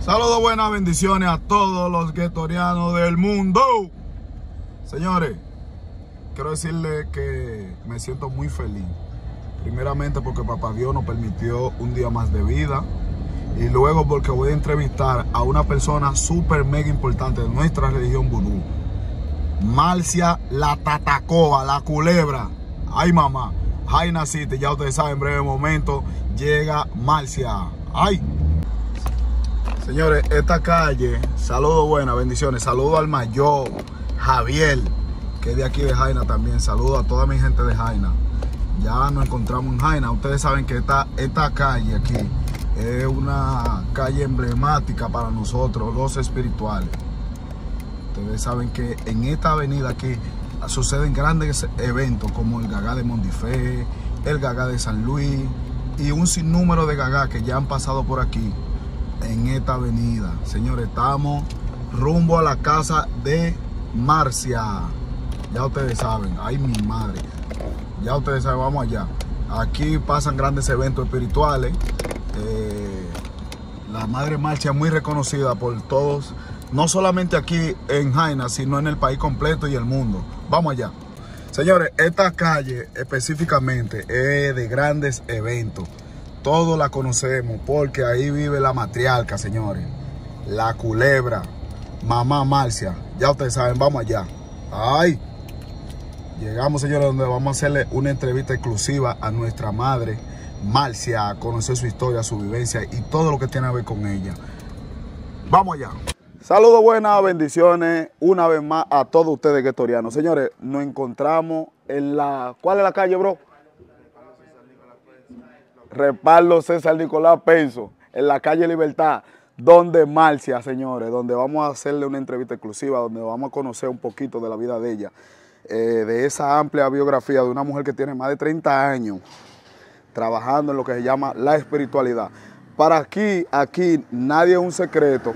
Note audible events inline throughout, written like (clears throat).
Saludos, buenas bendiciones a todos los guetorianos del mundo. Señores, quiero decirles que me siento muy feliz Primeramente porque Papá Dios nos permitió un día más de vida. Y luego porque voy a entrevistar a una persona súper mega importante de nuestra religión vudú. Marcia la Tatacoa, la culebra. Ay mamá, Jaina City ya ustedes saben, en breve momento llega Marcia. Ay. Señores, esta calle, saludo buenas, bendiciones, saludo al mayor Javier, que es de aquí de Jaina también, saludo a toda mi gente de Jaina ya nos encontramos en Jaina. Ustedes saben que esta, calle aquí es una calle emblemática para nosotros, los espirituales. Ustedes saben que en esta avenida aquí suceden grandes eventos como el Gagá de Montife el Gagá de San Luis y un sinnúmero de Gagá que ya han pasado por aquí en esta avenida. Señores, estamos rumbo a la casa de Marcia. Ya ustedes saben, ay mi madre ya ustedes saben, vamos allá. Aquí pasan grandes eventos espirituales. Eh, la Madre Marcha es muy reconocida por todos, no solamente aquí en Jaina, sino en el país completo y el mundo. Vamos allá. Señores, esta calle específicamente es de grandes eventos. Todos la conocemos porque ahí vive la matriarca, señores. La culebra, mamá Marcia. Ya ustedes saben, vamos allá. ¡Ay! Llegamos, señores, donde vamos a hacerle una entrevista exclusiva a nuestra madre, Marcia, a conocer su historia, su vivencia y todo lo que tiene a ver con ella. Vamos allá. Saludos, buenas, bendiciones una vez más a todos ustedes que guetorianos. Señores, nos encontramos en la... ¿Cuál es la calle, bro? Reparlo César Nicolás Penso, en la calle Libertad donde Marcia, señores, donde vamos a hacerle una entrevista exclusiva, donde vamos a conocer un poquito de la vida de ella. Eh, de esa amplia biografía de una mujer que tiene más de 30 años trabajando en lo que se llama la espiritualidad. Para aquí, aquí, nadie es un secreto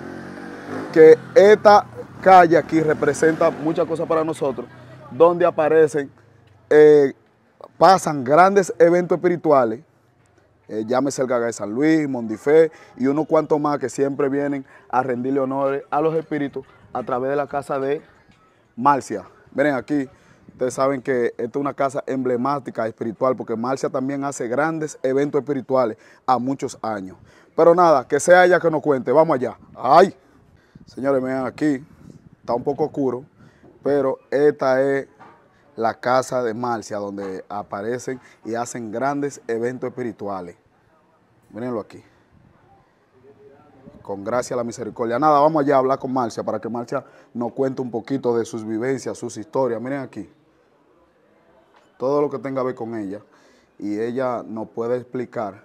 que esta calle aquí representa muchas cosas para nosotros, donde aparecen, eh, pasan grandes eventos espirituales, eh, llámese el Gaga de San Luis, Mondifé y unos cuantos más que siempre vienen a rendirle honores a los espíritus a través de la casa de Marcia. Miren aquí, ustedes saben que esta es una casa emblemática espiritual porque Marcia también hace grandes eventos espirituales a muchos años. Pero nada, que sea ella que nos cuente. Vamos allá. ¡Ay! Señores, miren aquí. Está un poco oscuro, pero esta es la casa de Marcia donde aparecen y hacen grandes eventos espirituales. Mírenlo aquí. Con gracia la misericordia. Nada, vamos allá a hablar con Marcia para que Marcia nos cuenta un poquito de sus vivencias, sus historias. Miren aquí, todo lo que tenga que ver con ella. Y ella nos puede explicar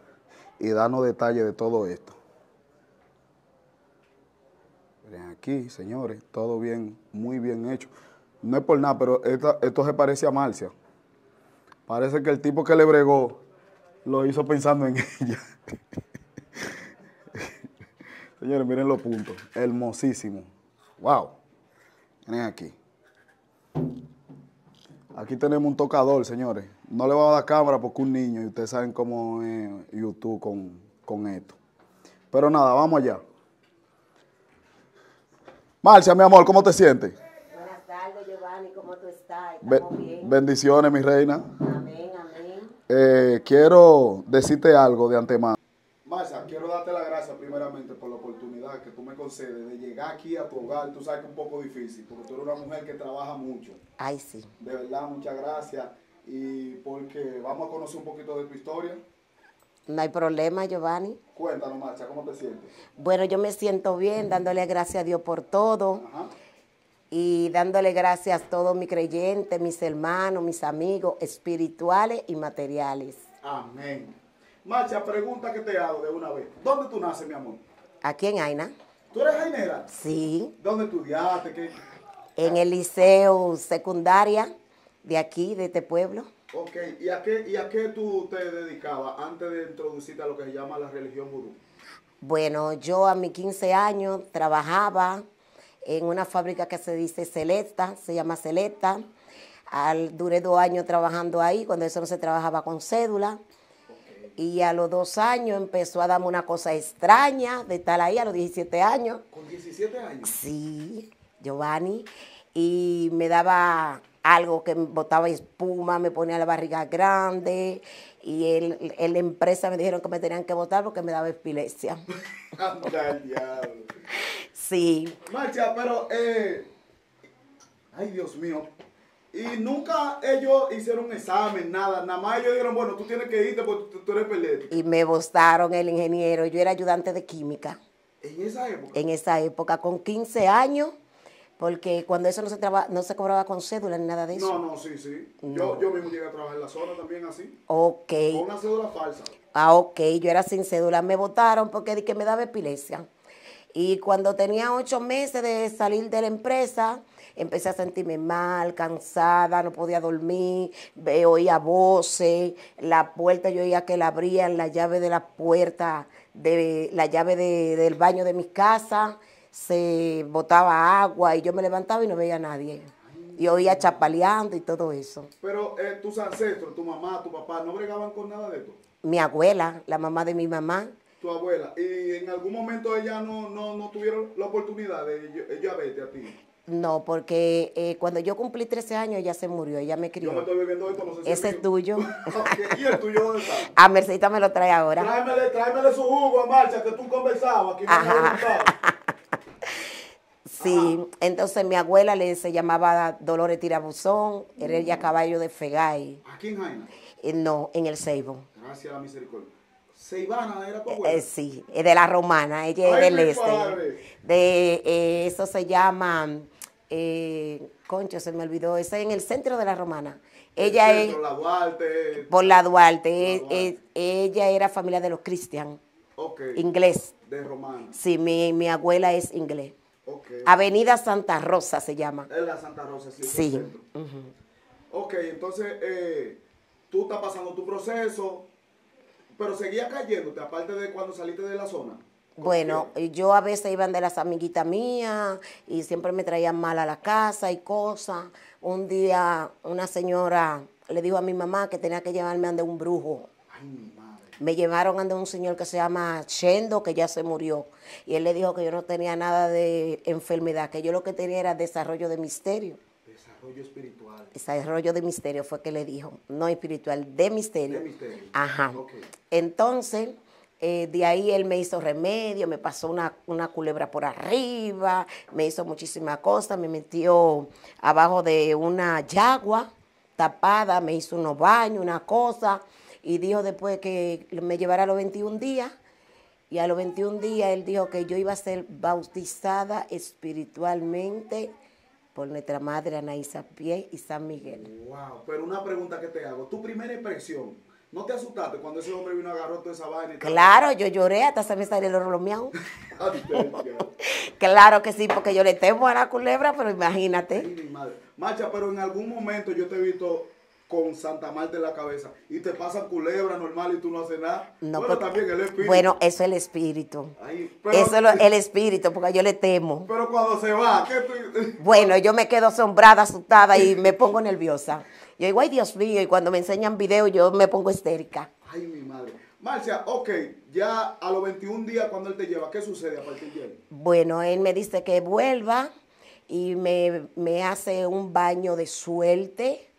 y darnos detalles de todo esto. Miren aquí, señores, todo bien, muy bien hecho. No es por nada, pero esto se parece a Marcia. Parece que el tipo que le bregó lo hizo pensando en (laughs) ella. Señores, miren los puntos. Hermosísimo. ¡Wow! aquí. Aquí tenemos un tocador, señores. No le va a dar cámara porque un niño, y ustedes saben cómo es YouTube con, con esto. Pero nada, vamos allá. Marcia, mi amor, ¿cómo te sientes? Buenas tardes, Giovanni, ¿cómo tú estás? bien? Bendiciones, mi reina. Amén, amén. Eh, quiero decirte algo de antemano. Marcia, quiero darte la gracia primeramente por que tú me concedes de llegar aquí a tu hogar, tú sabes que es un poco difícil, porque tú eres una mujer que trabaja mucho. Ay, sí. De verdad, muchas gracias. Y porque vamos a conocer un poquito de tu historia. No hay problema, Giovanni. Cuéntanos, Marcha, ¿cómo te sientes? Bueno, yo me siento bien, dándole gracias a Dios por todo. Y dándole gracias a todos mis creyentes, mis hermanos, mis amigos espirituales y materiales. Amén. Marcha, pregunta que te hago de una vez. ¿Dónde tú naces, mi amor? Aquí en Aina. ¿Tú eres ainera? Sí. ¿Dónde estudiaste? En el liceo secundaria de aquí, de este pueblo. Ok, ¿y a qué, tú te dedicabas antes de introducirte a lo que se llama la religión gurú? Bueno, yo a mis 15 años trabajaba en una fábrica que se dice Celesta, se llama Celesta. Al, duré dos años trabajando ahí, cuando eso no se trabajaba con cédula. Y a los dos años empezó a darme una cosa extraña de estar ahí a los 17 años. ¿Con 17 años? Sí, Giovanni. Y me daba algo que botaba espuma, me ponía la barriga grande. Y en la empresa me dijeron que me tenían que votar porque me daba epilepsia. (laughs) sí. Marcha, pero. Eh, ay, Dios mío. Y nunca ellos hicieron un examen, nada. Nada más ellos dijeron, bueno, tú tienes que irte porque tú, eres pelete. Y me botaron el ingeniero. Yo era ayudante de química. ¿En esa época? En esa época, con 15 años. Porque cuando eso no se, no se cobraba con cédula ni nada de eso. No, no, sí, sí. Yo, yo mismo llegué a trabajar en la zona también así. Ok. Con una cédula falsa. Ah, ok. Yo era sin cédula. Me votaron porque que me daba epilepsia. Y cuando tenía ocho meses de salir de la empresa, empecé a sentirme mal, cansada, no podía dormir, oía voces, la puerta yo oía que la abrían, la llave de la puerta, de la llave del baño de mi casa, se botaba agua y yo me levantaba y no veía a nadie. Y oía chapaleando y todo eso. Pero tus ancestros, tu mamá, tu papá, ¿no bregaban con nada de esto? Mi abuela, la mamá de mi mamá, tu abuela, y en algún momento ella no, no, tuvieron la oportunidad de ella verte a ti. No, porque eh, cuando yo cumplí 13 años ella se murió, ella me crió. Yo me estoy bebiendo esto, no sé si Ese es, tuyo. (laughs) ¿Y el tuyo dónde está? (laughs) A Mercedita me lo trae ahora. Tráemele, tráemele su jugo a marcha que tú conversabas, que Ajá. (laughs) Sí, entonces mi abuela le se llamaba Dolores Tirabuzón, era ella mm. caballo de Fegay. ¿A quién hay? Eh, no, en el Seibo. Gracias a la misericordia. Seibana era tu eh, abuela. Eh, sí, de la romana, ella es del este. De, eh, eso se llama, eh, concho, se me olvidó, es en el centro de la romana. Ella el centro, La Duarte. Por la Duarte. ella era familia de los cristianos. Okay. Inglés. De romana. Sí, mi, abuela es inglés. Okay. Avenida Santa Rosa se llama. Es la Santa Rosa, sí. Sí. Ok, entonces tú estás pasando tu proceso pero seguía cayéndote, aparte de cuando saliste de la zona. Bueno, yo a veces iban de las amiguitas mías y siempre me traían mal a la casa y cosas. Un día una señora le dijo a mi mamá que tenía que llevarme ante un brujo. Ay, mi madre. Me llevaron ante un señor que se llama Shendo, que ya se murió. Y él le dijo que yo no tenía nada de enfermedad, que yo lo que tenía era desarrollo de misterio rollo espiritual. rollo de misterio fue que le dijo, no espiritual, de misterio. De misterio. Ajá. Entonces, eh, de ahí él me hizo remedio, me pasó una, una culebra por arriba, me hizo muchísimas cosas, me metió abajo de una yagua tapada, me hizo unos baños, una cosa, y dijo después que me llevara a los 21 días. Y a los 21 días él dijo que yo iba a ser bautizada espiritualmente por nuestra madre Anaísa Pie y San Miguel. Wow, pero una pregunta que te hago, tu primera impresión, ¿no te asustaste cuando ese hombre vino a agarrar toda esa vaina? claro, yo lloré, hasta se me salió el romiao. (laughs) (laughs) claro que sí, porque yo le temo a la culebra, pero imagínate. Ay, mi madre. Macha, pero en algún momento yo te he visto con Santa Marta en la cabeza y te pasan culebra normal y tú no haces nada. No, bueno, también el espíritu. Bueno, eso es el espíritu. eso es el espíritu, porque yo le temo. Pero cuando se va, ¿qué tú...? (laughs) Bueno, yo me quedo asombrada, asustada y me pongo nerviosa. Yo digo, ay Dios mío, y cuando me enseñan video yo me pongo histérica. Ay, mi madre. Marcia, ok, ya a los 21 días cuando él te lleva, ¿qué sucede a partir de ahí? Bueno, él me dice que vuelva y me, me hace un baño de suerte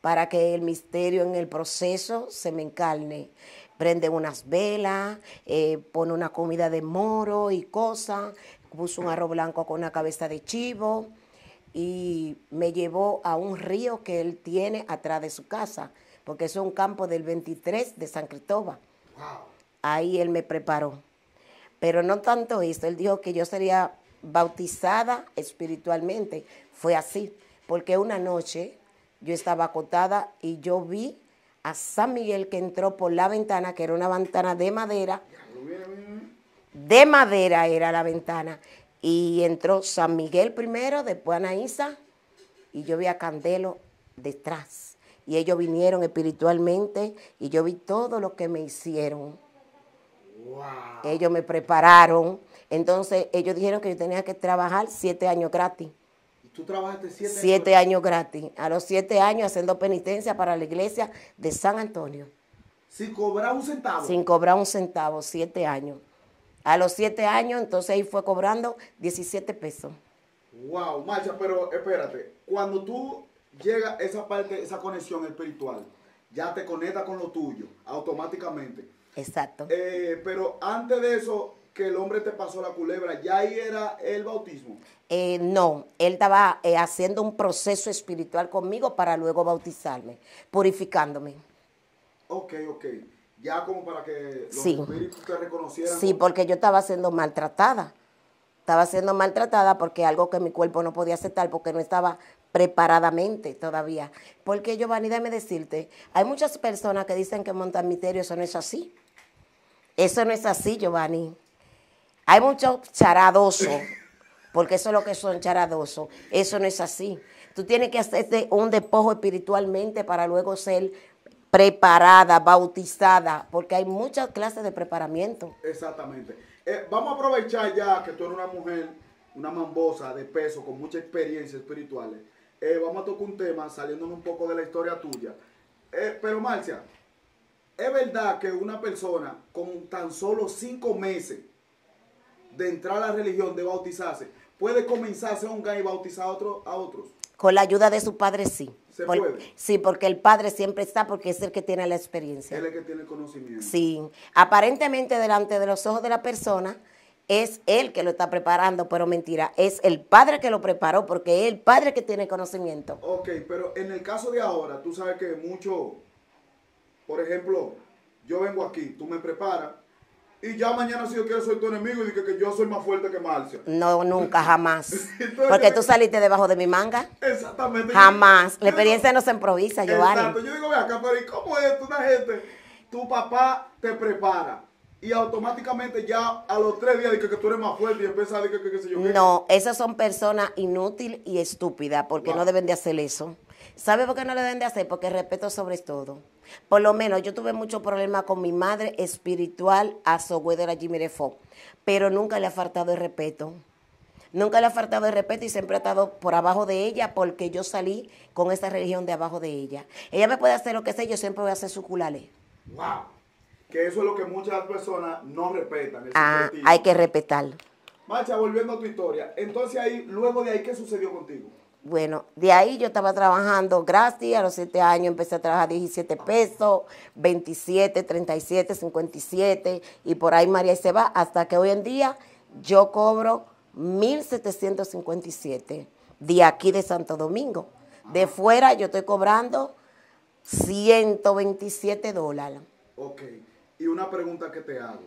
para que el misterio en el proceso se me encarne. Prende unas velas, eh, pone una comida de moro y cosas, puso un arroz blanco con una cabeza de chivo y me llevó a un río que él tiene atrás de su casa, porque es un campo del 23 de San Cristóbal. Ahí él me preparó. Pero no tanto esto, él dijo que yo sería bautizada espiritualmente. Fue así, porque una noche yo estaba acotada y yo vi a San Miguel que entró por la ventana, que era una ventana de madera. De madera era la ventana. Y entró San Miguel primero, después Anaísa, y yo vi a Candelo detrás. Y ellos vinieron espiritualmente y yo vi todo lo que me hicieron. Ellos me prepararon. Entonces ellos dijeron que yo tenía que trabajar siete años gratis. Tú trabajaste siete, siete años, gratis. A los siete años haciendo penitencia para la iglesia de San Antonio. Sin cobrar un centavo. Sin cobrar un centavo, siete años. A los siete años, entonces ahí fue cobrando 17 pesos. Wow, Marcha, pero espérate, cuando tú llegas a esa parte, esa conexión espiritual, ya te conecta con lo tuyo, automáticamente. Exacto. Eh, pero antes de eso, que el hombre te pasó la culebra, ¿ya ahí era el bautismo? Eh, no, él estaba eh, haciendo un proceso espiritual conmigo para luego bautizarme, purificándome. Ok, ok. Ya como para que los espíritus te reconocieran. Sí, porque yo estaba siendo maltratada. Estaba siendo maltratada porque algo que mi cuerpo no podía aceptar, porque no estaba preparadamente todavía. Porque Giovanni, déjame decirte, hay muchas personas que dicen que montan misterio, eso no es así. Eso no es así, Giovanni. Hay muchos charadosos, porque eso es lo que son charadosos. Eso no es así. Tú tienes que hacerte un despojo espiritualmente para luego ser preparada, bautizada, porque hay muchas clases de preparamiento. Exactamente. Eh, vamos a aprovechar ya que tú eres una mujer, una mambosa de peso, con mucha experiencia espiritual. Eh. Eh, vamos a tocar un tema saliéndonos un poco de la historia tuya. pero Marcia, es verdad que una persona con tan solo cinco meses de entrar a la religión, de bautizarse, puede comenzarse a un y bautizar a, otro, a otros? Con la ayuda de su padre, sí. ¿Se puede? Sí, porque el padre siempre está porque es el que tiene la experiencia. Él es el que tiene conocimiento. Sí. Aparentemente delante de los ojos de la persona es él que lo está preparando, pero mentira, es el padre que lo preparó porque es el padre que tiene conocimiento. Ok, pero en el caso de ahora, tú sabes que mucho, por ejemplo, yo vengo aquí, tú me preparas, y ya mañana si yo quiero soy tu enemigo y dije que yo soy más fuerte que Marcia. No, nunca, jamás. (laughs) Porque tú saliste debajo de mi manga. Exactamente. Jamás. La experiencia no se improvisa, Giovanni. Exacto. Yo digo, ve acá, pero ¿y cómo es esto? Una gente, tu papá te prepara. Y automáticamente ya a los tres días dije que tú eres más fuerte y empieza a decir que, qué sé yo. No, esas son personas inútiles y estúpidas porque no deben de hacer eso. ¿Sabe por qué no le deben de hacer? Porque respeto sobre todo. Por lo menos yo tuve mucho problema con mi madre espiritual, a de Jimmy fox pero nunca le ha faltado el respeto. Nunca le ha faltado el respeto y siempre ha estado por abajo de ella porque yo salí con esa religión de abajo de ella. Ella me puede hacer lo que sea, yo siempre voy a hacer su culale. ¡Wow! Que eso es lo que muchas personas no respetan. Ah, hay que respetarlo. Macha, volviendo a tu historia. Entonces ahí, luego de ahí, ¿qué sucedió contigo? Bueno, de ahí yo estaba trabajando gratis, a los 7 años empecé a trabajar 17 pesos, 27, 37, 57 y por ahí María se va, hasta que hoy en día yo cobro 1.757 de aquí de Santo Domingo. De fuera yo estoy cobrando 127 dólares. Ok, y una pregunta que te hago.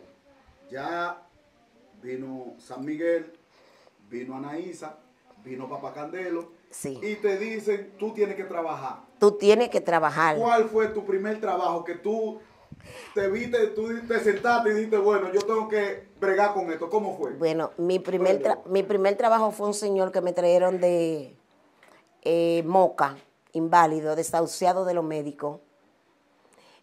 Ya vino San Miguel, vino Anaísa, vino Papá Candelo y te dicen, tú tienes que trabajar. Tú tienes que trabajar. ¿Cuál fue tu primer trabajo que tú te viste, tú te sentaste y dijiste, bueno, yo tengo que bregar con esto? ¿Cómo fue? Bueno, mi primer, mi primer trabajo fue un señor que me trajeron de eh, Moca, inválido, desahuciado de los médicos.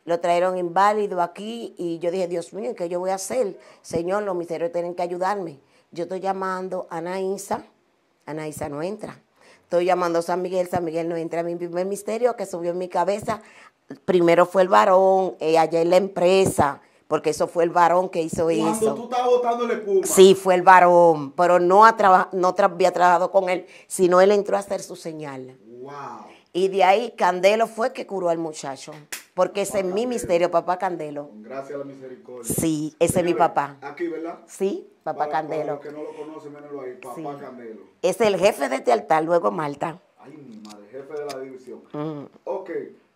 Lo trajeron inválido aquí y yo dije, Dios mío, ¿qué yo voy a hacer? Señor, los misterios tienen que ayudarme. Yo estoy llamando a Anaísa. Anaísa no entra. Estoy llamando a San Miguel, San Miguel no entra a mi primer misterio que subió en mi cabeza. Primero fue el varón, eh, allá en la empresa, porque eso fue el varón que hizo Cuando eso. tú estás botándole espuma. Sí, fue el varón, pero no, no había trabajado con él, sino él entró a hacer su señal. Wow. Y de ahí Candelo fue que curó al muchacho porque ese es mi misterio, papá Candelo. Gracias a la misericordia. Sí, ese es mi papá. Aquí, ¿verdad? Sí, papá Candelo. Para los que no lo conocen, menos ahí, papá Candelo. Es el jefe de este altar, luego Malta. Ay, mi madre, jefe de la división. Mm. Ok,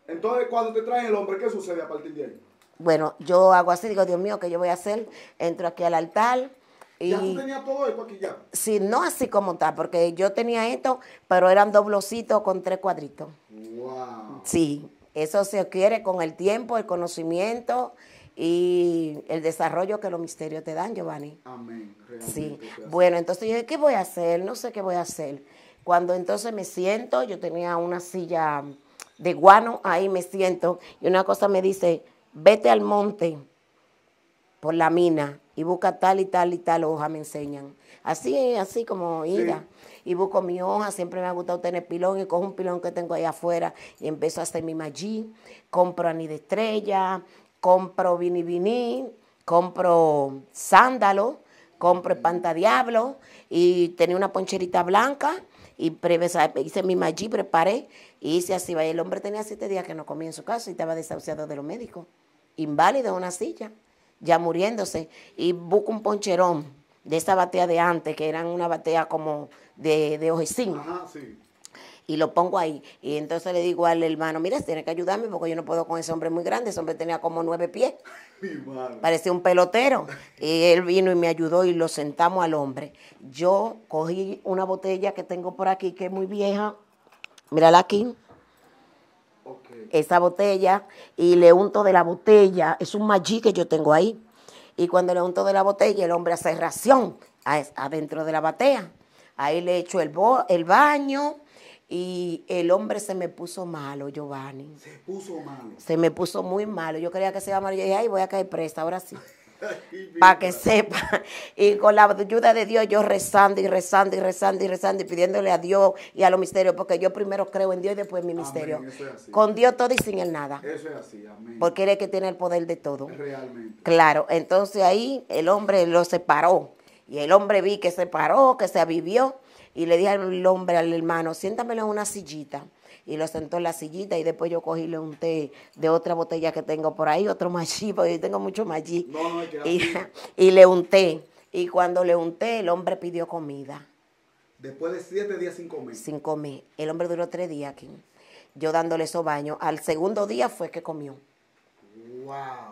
entonces cuando te traen el hombre, ¿qué sucede a partir de ahí? Bueno, yo hago así, digo, Dios mío, ¿qué yo voy a hacer? Entro aquí al altar. Y, ¿Ya tú tenías todo esto aquí ya? Sí, no así como está, porque yo tenía esto, pero eran doblocitos con tres cuadritos. ¡Wow! Sí, eso se adquiere con el tiempo, el conocimiento y el desarrollo que los misterios te dan, Giovanni. Amén. sí. Bueno, entonces yo dije, ¿qué voy a hacer? No sé qué voy a hacer. Cuando entonces me siento, yo tenía una silla de guano, ahí me siento, y una cosa me dice, vete al monte por la mina y busca tal y tal y tal hoja, me enseñan. Así, así como ida y busco mi hoja, siempre me ha gustado tener pilón y cojo un pilón que tengo ahí afuera y empiezo a hacer mi magí, compro anís de estrella, compro vini compro sándalo, compro espanta diablo, y tenía una poncherita blanca y hice mi magí, preparé y hice así. El hombre tenía siete días que no comía en su casa y estaba desahuciado de los médicos, inválido en una silla, ya muriéndose. Y busco un poncherón de esa batea de antes, que eran una batea como de, de ojecín. Ajá, sí. Y lo pongo ahí. Y entonces le digo al hermano, mira, tiene que ayudarme porque yo no puedo con ese hombre muy grande. Ese hombre tenía como nueve pies. (laughs) Parecía un pelotero. Y él vino y me ayudó y lo sentamos al hombre. Yo cogí una botella que tengo por aquí, que es muy vieja. Mírala aquí. Okay. Esa botella. Y le unto de la botella. Es un magí que yo tengo ahí y cuando le untó de la botella, el hombre hace ración adentro de la batea. Ahí le echo el, el baño y el hombre se me puso malo, Giovanni. Se puso malo. Se me puso muy malo. Yo creía que se iba a Yo dije, ay, voy a caer presa, ahora sí para que sepa. Y con la ayuda de Dios, yo rezando y rezando y rezando y rezando y pidiéndole a Dios y a los misterios, porque yo primero creo en Dios y después en mi misterio. con Dios todo y sin el nada. Porque él es que tiene el poder de todo. Claro, entonces ahí el hombre lo separó. Y el hombre vi que se paró, que se avivió, y le dije al hombre, al hermano, siéntamelo en una sillita. Y lo sentó en la sillita y después yo cogíle un té de otra botella que tengo por ahí, otro machí, porque yo tengo mucho machí. No, y, y le unté. Y cuando le unté, el hombre pidió comida. Después de siete días sin comer. Sin comer. El hombre duró tres días aquí. Yo dándole esos baños. Al segundo día fue que comió.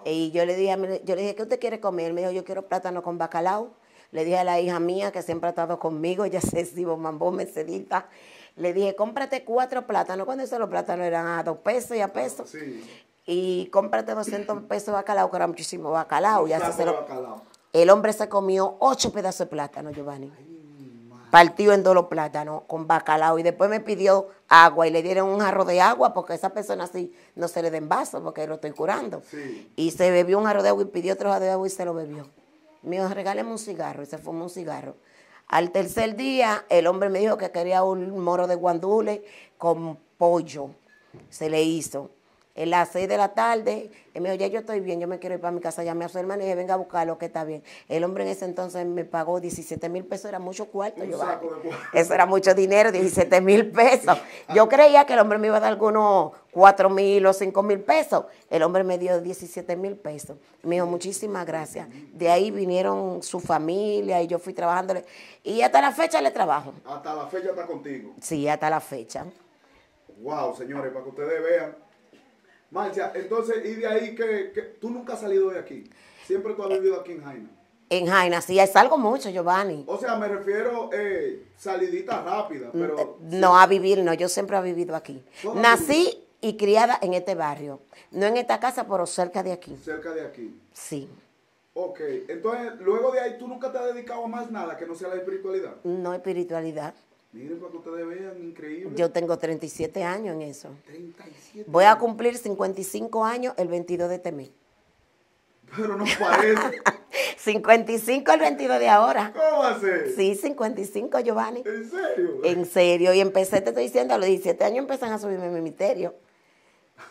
Y yo le dije, yo le dije, ¿qué usted quiere comer? Él me dijo, yo quiero plátano con bacalao. Le dije a la hija mía que siempre ha estado conmigo, ya sé si mambo Mercedita. Le dije, cómprate cuatro plátanos. Cuando esos los plátanos eran a dos pesos y a pesos. Y cómprate 200 (clears throat) pesos de bacalao, que era muchísimo bacalao. Ya se lo... El hombre se comió ocho pedazos de plátano, Giovanni. Partió en dos los plátanos con bacalao. Y después me pidió agua y le dieron un jarro de agua porque a esa persona así no se le den vaso porque lo estoy curando. Y se bebió un jarro de agua y pidió otro jarro de agua y se lo bebió dijo, regáleme un cigarro, y se fumó un cigarro. Al tercer día, el hombre me dijo que quería un moro de guandule con pollo. Se le hizo en las 6 de la tarde, él me dijo, ya yo estoy bien, yo me quiero ir para mi casa, llamé a su hermano y dije, venga a buscar lo que está bien. El hombre en ese entonces me pagó 17 mil pesos, era mucho cuarto. Eso era mucho dinero, 17 mil pesos. (laughs) Yo creía que el hombre me iba a dar algunos 4 mil o 5 mil pesos. El hombre me dio 17 mil pesos. Me dijo, muchísimas gracias. De ahí vinieron su familia y yo fui trabajándole. Y hasta la fecha le trabajo. Hasta la fecha está contigo. Sí, hasta la fecha. Wow, señores, para que ustedes vean Marcia, entonces, ¿y de ahí que, tú nunca has salido de aquí? Siempre tú has vivido aquí en Jaina. En Jaina, sí, salgo mucho, Giovanni. O sea, me refiero eh, salidita rápida, mm, pero... Eh, no, a vivir, no, yo siempre he vivido aquí. Nací y criada en este barrio. No en esta casa, pero cerca de aquí. Cerca de aquí. Sí. Ok, entonces luego de ahí tú nunca te has dedicado a más nada que no sea la espiritualidad. No, espiritualidad. Miren para que ustedes vean, increíble. Yo tengo 37 años en eso. 37 Voy a cumplir 55 años el 22 de este mes. Pero no parece. 55 (laughs) el 22 de ahora. ¿Cómo ser? Sí, 55, Giovanni. ¿En serio? En serio. Y empecé, te estoy diciendo, a los 17 años empiezan a subirme mi misterio.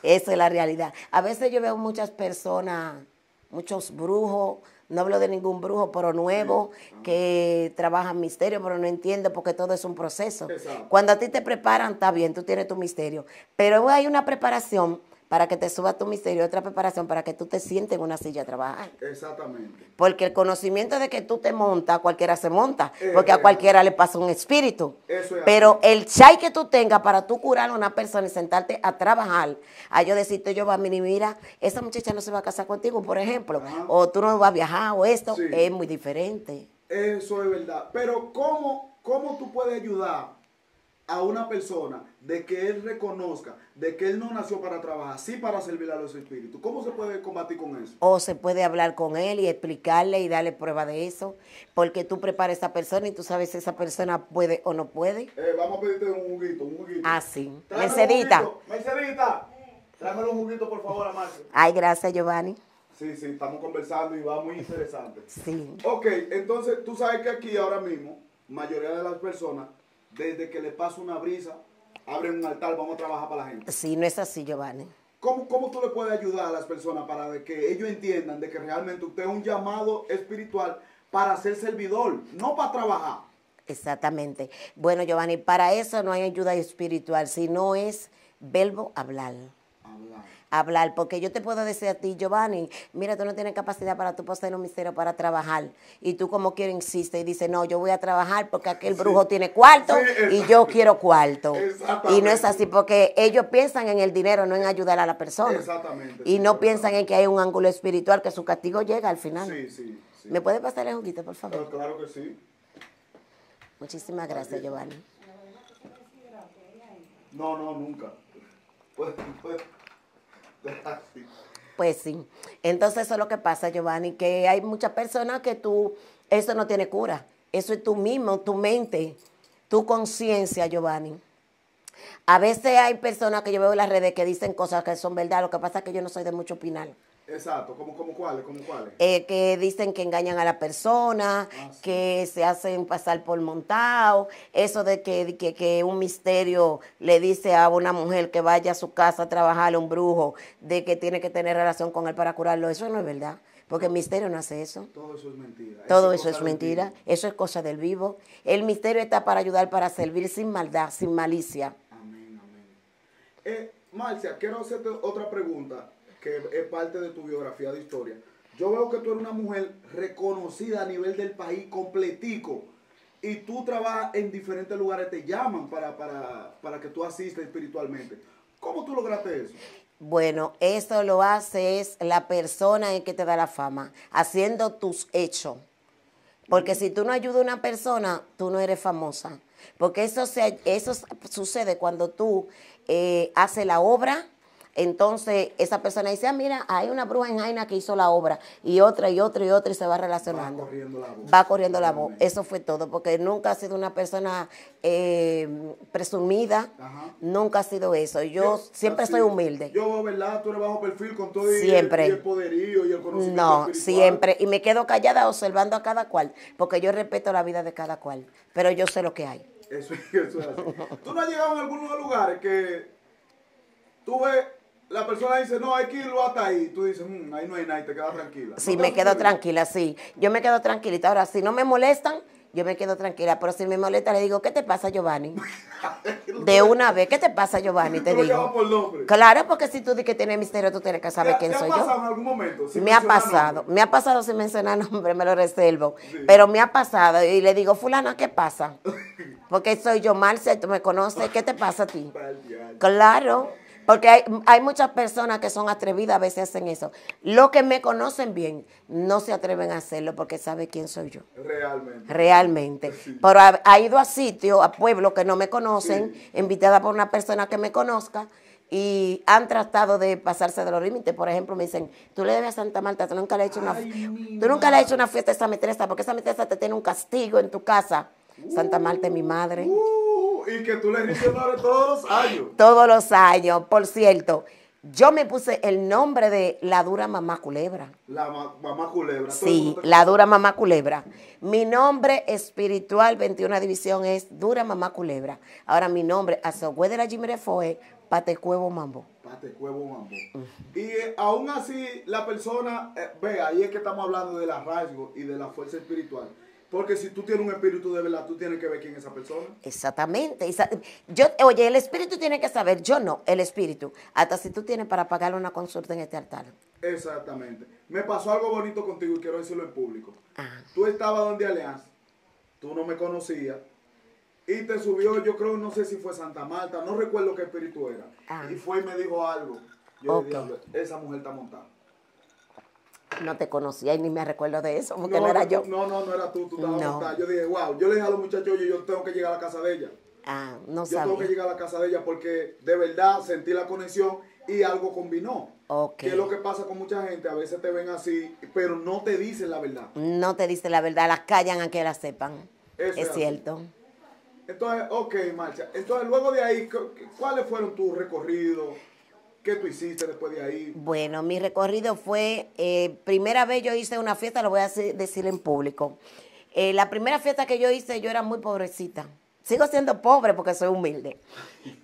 Esa es la realidad. A veces yo veo muchas personas, muchos brujos, no hablo de ningún brujo, pero nuevo, mm, mm. que trabaja en misterio, pero no entiendo porque todo es un proceso. Cuando a ti te preparan, está bien, tú tienes tu misterio, pero hay una preparación para que te suba tu misterio, otra preparación para que tú te sientes en una silla a trabajar. Exactamente. Porque el conocimiento de que tú te montas, cualquiera se monta, porque a cualquiera le pasa un espíritu. Eso es Pero el chai que tú tengas para tú curar a una persona y sentarte a trabajar, a yo decirte, yo, va Mini, mira, esa muchacha no se va a casar contigo, por ejemplo, o tú no vas a viajar, o esto, es muy diferente. Eso es verdad. Pero cómo tú puedes ayudar a una persona? de que él reconozca de que él no nació para trabajar, sí para servir a los espíritus. ¿Cómo se puede combatir con eso? O se puede hablar con él y explicarle y darle prueba de eso, porque tú preparas a esa persona y tú sabes si esa persona puede o no puede. Eh, vamos a pedirte un juguito, un juguito. Ah, sí. Mercedita. Mercedita, tráeme un juguito, por favor, a Ay, gracias, Giovanni. Sí, sí, estamos conversando y va muy interesante. Sí. Ok, entonces tú sabes que aquí ahora mismo, mayoría de las personas, desde que le pasa una brisa, abren un altar, vamos a trabajar para la gente. Sí, no es así, Giovanni. ¿Cómo, ¿Cómo tú le puedes ayudar a las personas para que ellos entiendan de que realmente usted es un llamado espiritual para ser servidor, no para trabajar? Exactamente. Bueno, Giovanni, para eso no hay ayuda espiritual, sino es verbo hablar hablar, porque yo te puedo decir a ti, Giovanni, mira, tú no tienes capacidad para tu en un misterio para trabajar, y tú como quieres insiste y dice, no, yo voy a trabajar porque aquel brujo tiene cuarto y yo quiero cuarto. Y no es así, porque ellos piensan en el dinero, no en ayudar a la persona. Exactamente. Y no piensan en que hay un ángulo espiritual, que su castigo llega al final. ¿Me puede pasar el juguito, por favor? Ah, claro que sí. Muchísimas gracias, Giovanni. No, no, nunca. (laughs) pues. (laughs) Pues sí. Entonces eso es lo que pasa, Giovanni, que hay muchas personas que tú, eso no tiene cura. Eso es tú mismo, tu mente, tu conciencia, Giovanni. A veces hay personas que yo veo en las redes que dicen cosas que son verdad, lo que pasa es que yo no soy de mucho opinar. Exacto, ¿cómo, cómo cuáles? Cómo, cuáles? Eh, que dicen que engañan a la persona, ah, que se hacen pasar por montado, eso de que, que, un misterio le dice a una mujer que vaya a su casa a trabajar a un brujo, de que tiene que tener relación con él para curarlo, eso no es verdad. Porque el misterio no hace eso. Todo eso es mentira. Todo eso, es mentira. Eso es cosa del vivo. El misterio está para ayudar, para servir sin maldad, sin malicia. Amén, amén. Eh, Marcia, quiero hacerte otra pregunta que es parte de tu biografía de historia. Yo veo que tú eres una mujer reconocida a nivel del país completico y tú trabajas en diferentes lugares, te llaman para, que tú asistas espiritualmente. ¿Cómo tú lograste eso? Bueno, eso lo hace es la persona en que te da la fama, haciendo tus hechos. Porque si tú no ayudas a una persona, tú no eres famosa. Porque eso, se, eso sucede cuando tú eh, haces la obra, entonces esa persona dice, ah, mira, hay una bruja en Jaina que hizo la obra, y otra, y otra, y otra, y se va relacionando. Va corriendo la voz. Eso fue todo, porque nunca ha sido una persona eh, presumida, nunca ha sido eso. Yo, siempre soy humilde. Yo, ¿verdad? Tú eres bajo perfil con todo el, poderío y el conocimiento. No, siempre. Y me quedo callada observando a cada cual, porque yo respeto la vida de cada cual, pero yo sé lo que hay. Eso, eso es así. ¿Tú no has llegado a algunos lugares que tuve la persona dice, no, hay que irlo hasta ahí. Tú dices, mmm, ahí no hay nada y te quedas tranquila. Sí, me quedo tranquila, sí. Yo me quedo tranquilita. Ahora, si no me molestan, yo me quedo tranquila. Pero si me molesta, le digo, ¿qué te pasa, Giovanni? (laughs) de una vez, ¿qué te pasa, Giovanni? Te digo. Claro, porque si tú dices que tienes misterio, tú tienes que saber quién soy yo. ¿Me ha pasado en algún momento? me ha pasado. Me ha pasado sin mencionar nombre, me lo reservo. Pero me ha pasado y le digo, Fulana, ¿qué pasa? (laughs) Porque soy yo, Marcia, tú me conoces, ¿qué te pasa a ti? claro. Porque hay, muchas personas que son atrevidas, a veces hacen eso. Los que me conocen bien no se atreven a hacerlo porque sabe quién soy yo. Realmente. Realmente. Pero ha, ido a sitios, a pueblos que no me conocen, invitada por una persona que me conozca, y han tratado de pasarse de los límites. Por ejemplo, me dicen, tú le debes a Santa Marta, tú nunca le has hecho, una, tú nunca le has hecho una fiesta a esa metresa, porque esa metresa te tiene un castigo en tu casa. Santa Marta es mi madre. Uh y que tú le dices todos los años. Todos los años, por cierto. Yo me puse el nombre de la dura mamá culebra. La mamá culebra. Sí, la dura mamá culebra. Mi nombre espiritual 21 División es dura mamá culebra. Ahora mi nombre, a Azogüe de la Jimere fue Patecuevo Mambo. Patecuevo Mambo. Y eh, aún así la persona, eh, vea, ve, ahí es que estamos hablando del arraigo y de la fuerza espiritual. Porque si tú tienes un espíritu de verdad, tú tienes que ver quién es esa persona. Exactamente. Yo, oye, el espíritu tiene que saber, yo no, el espíritu. Hasta si tú tienes para pagarle una consulta en este altar. Exactamente. Me pasó algo bonito contigo y quiero decirlo en público. Ah. Tú estabas donde Alianza, tú no me conocías, y te subió, yo creo, no sé si fue Santa Marta, no recuerdo qué espíritu era. Ah. Y fue y me dijo algo. Yo le dije, esa mujer está montada no te conocía y ni me recuerdo de eso, porque no, era yo. No, no, no era tú, tú estabas no. Yo dije, wow, yo le dije a los muchachos, yo, yo tengo que llegar a la casa de ella. Ah, no Yo tengo que llegar a la casa de ella porque de verdad sentí la conexión y algo combinó. Okay. Que es lo que pasa con mucha gente, a veces te ven así, pero no te dicen la verdad. No te dicen la verdad, las callan a que la sepan. es, cierto. Entonces, ok, Marcha. Entonces, luego de ahí, ¿cuáles fueron tus recorridos? ¿Qué tú hiciste después de ahí? Bueno, mi recorrido fue, eh, primera vez yo hice una fiesta, lo voy a decir en público. Eh, la primera fiesta que yo hice, yo era muy pobrecita. Sigo siendo pobre porque soy humilde.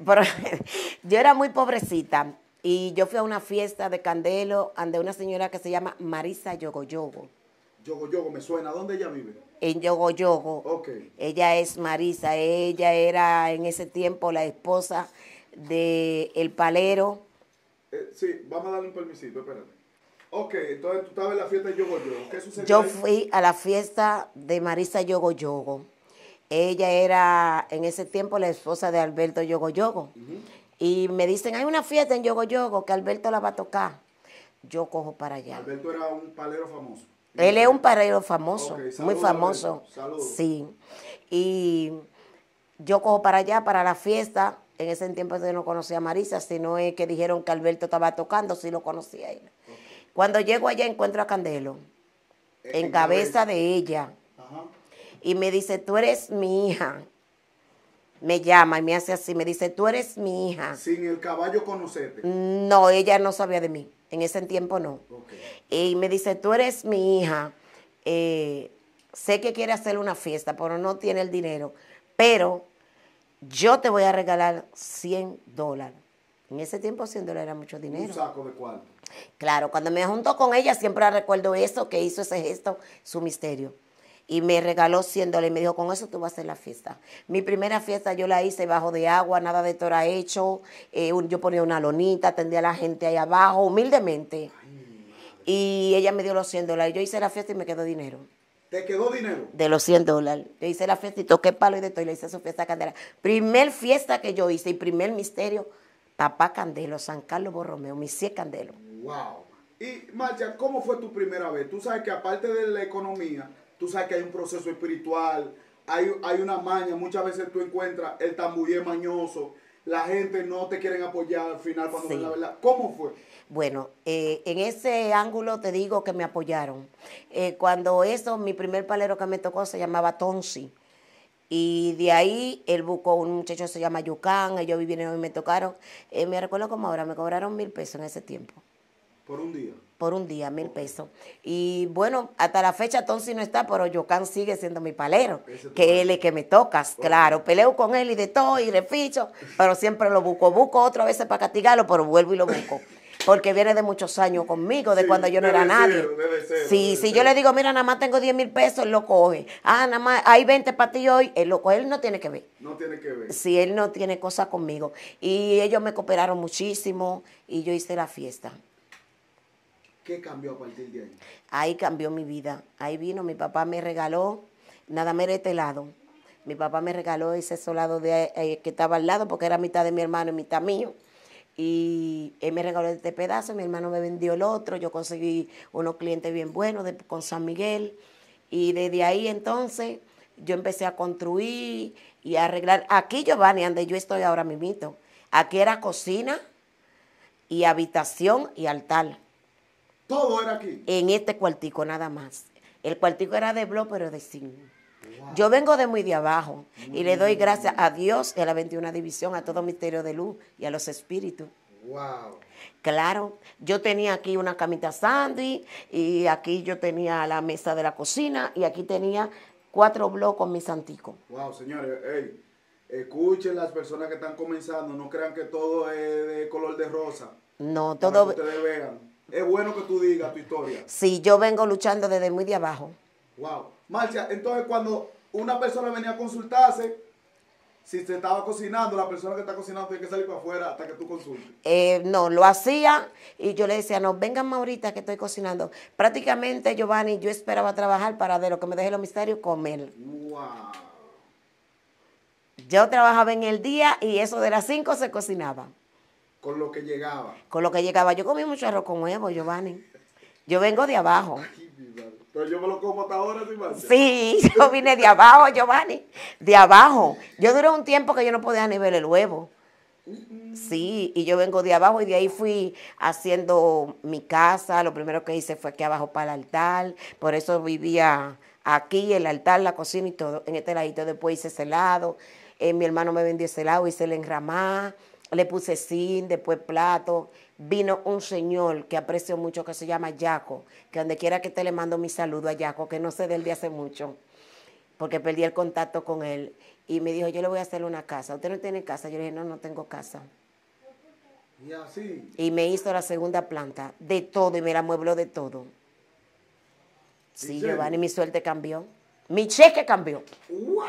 Pero (laughs) yo era muy pobrecita. Y yo fui a una fiesta de Candelo ante una señora que se llama Marisa Yogoyogo. Yogoyogo, me suena. ¿Dónde ella vive? En Yogoyogo. Ok. Ella es Marisa. Ella era en ese tiempo la esposa de El Palero eh, sí, vamos a darle un permisito, espérate. Ok, entonces tú estabas en la fiesta de Yogo Yogo. ¿Qué sucedió? Yo fui a la fiesta de Marisa Yogo Yogo. Ella era en ese tiempo la esposa de Alberto Yogo Yogo. Y me dicen, hay una fiesta en Yogo Yogo que Alberto la va a tocar. Yo cojo para allá. Alberto era un palero famoso. Él es un palero famoso, muy famoso. Saludos. Sí. Y yo cojo para allá, para la fiesta en ese tiempo yo no conocía a Marisa, sino que dijeron que Alberto estaba tocando, sí lo conocía ella. Cuando llego allá encuentro a Candelo, eh, en, cabeza, de ella. Y me dice, tú eres mi hija. Me llama y me hace así, me dice, tú eres mi hija. Sin el caballo conocerte. No, ella no sabía de mí, en ese tiempo no. Y me dice, tú eres mi hija. Eh, sé que quiere hacer una fiesta, pero no tiene el dinero. Pero yo te voy a regalar 100 dólares. En ese tiempo 100 dólares era mucho dinero. ¿Un saco de cuánto? Claro, cuando me junto con ella siempre recuerdo eso, que hizo ese gesto, su misterio. Y me regaló 100 dólares y me dijo, con eso tú vas a hacer la fiesta. Mi primera fiesta yo la hice bajo de agua, nada de todo era hecho. Eh, yo ponía una lonita, atendía a la gente ahí abajo, humildemente. y ella me dio los 100 dólares. Yo hice la fiesta y me quedó dinero. ¿Te quedó dinero? De los 100 dólares. Le hice la fiesta y toqué palo y de todo. Y le hice su fiesta candela. Primer fiesta que yo hice y primer misterio, Papá Candelo, San Carlos Borromeo, 100 Candelo. ¡Wow! Y Marcia, ¿cómo fue tu primera vez? Tú sabes que aparte de la economía, tú sabes que hay un proceso espiritual, hay, una maña, muchas veces tú encuentras el tambullé mañoso, la gente no te quiere apoyar al final cuando la verdad. ¿Cómo fue? Bueno, eh, en ese ángulo te digo que me apoyaron. Eh, cuando eso, mi primer palero que me tocó se llamaba Tonsi. Y de ahí él buscó un muchacho que se llama Yucán, ellos hoy y me tocaron. Eh, me recuerdo como ahora, me cobraron mil pesos en ese tiempo. ¿Por un día? Por un día, mil pesos. Y bueno, hasta la fecha Tonsi no está, pero Yucán sigue siendo mi palero, que él es que me tocas, claro. Peleo con él y de todo y reficho, pero siempre lo busco. Busco otra vez para castigarlo, pero vuelvo y lo busco porque viene de muchos años conmigo, de cuando yo no era nadie. sí, si yo le digo, mira, nada más tengo 10 mil pesos, él lo coge. Ah, nada más hay 20 para ti hoy, él lo coge. Él no tiene que ver. No tiene que ver. Si él no tiene cosas conmigo. Y ellos me cooperaron muchísimo y yo hice la fiesta. ¿Qué cambió a partir de ahí? Ahí cambió mi vida. Ahí vino, mi papá me regaló, nada más era este lado. Mi papá me regaló ese solado de, eh, que estaba al lado porque era mitad de mi hermano y mitad mío y él me regaló este pedazo, mi hermano me vendió el otro, yo conseguí unos clientes bien buenos de, con San Miguel y desde ahí entonces yo empecé a construir y a arreglar. Aquí Giovanni, donde yo estoy ahora mismo, aquí era cocina y habitación y altar. Todo era aquí. En este cuartico nada más. El cuartico era de blog pero de cine. Yo vengo de muy de abajo y le doy gracias a Dios y a la 21 División, a todo misterio de luz y a los espíritus. Wow. Claro, yo tenía aquí una camita sandy y aquí yo tenía la mesa de la cocina y aquí tenía cuatro blocos mis anticos. Wow, señores, escuchen las personas que están comenzando, no crean que todo es de color de rosa. No, todo. que ustedes vean. Es bueno que tú digas tu historia. Sí, yo vengo luchando desde muy de abajo. Wow. Marcia, entonces cuando una persona venía a consultarse, si se estaba cocinando, la persona que está cocinando tiene que salir para afuera hasta que tú consultes. Eh, no, lo hacía y yo le decía, no, vengan Maurita ahorita que estoy cocinando. Prácticamente, Giovanni, yo esperaba trabajar para de lo que me dejé los misterios comer. Wow. Yo trabajaba en el día y eso de las 5 se cocinaba. Con lo que llegaba. Con lo que llegaba. Yo comí mucho arroz con huevo, Giovanni. Yo vengo de abajo. Pues yo me lo como hasta ahora Sí, (laughs) yo vine de abajo, Giovanni. De abajo. Yo duré un tiempo que yo no podía ver el huevo. Sí, y yo vengo de abajo y de ahí fui haciendo mi casa. Lo primero que hice fue aquí abajo para el altar. Por eso vivía aquí, el altar, la cocina y todo, en este ladito. Después hice ese lado. Eh, mi hermano me vendió ese lado, hice el enramá, le puse zinc, después plato vino un señor que aprecio mucho que se llama Yaco, que donde quiera que te le mando mi saludo a Yaco, que no sé del él de hace mucho, porque perdí el contacto con él. Y me dijo, yo le voy a hacer una casa. ¿Usted no tiene casa? Yo le dije, no, no tengo casa. Y así. Y me hizo la segunda planta, de todo, y me la muebló de todo. Sí, Giovanni, mi suerte cambió. Mi cheque cambió. ¡Wow!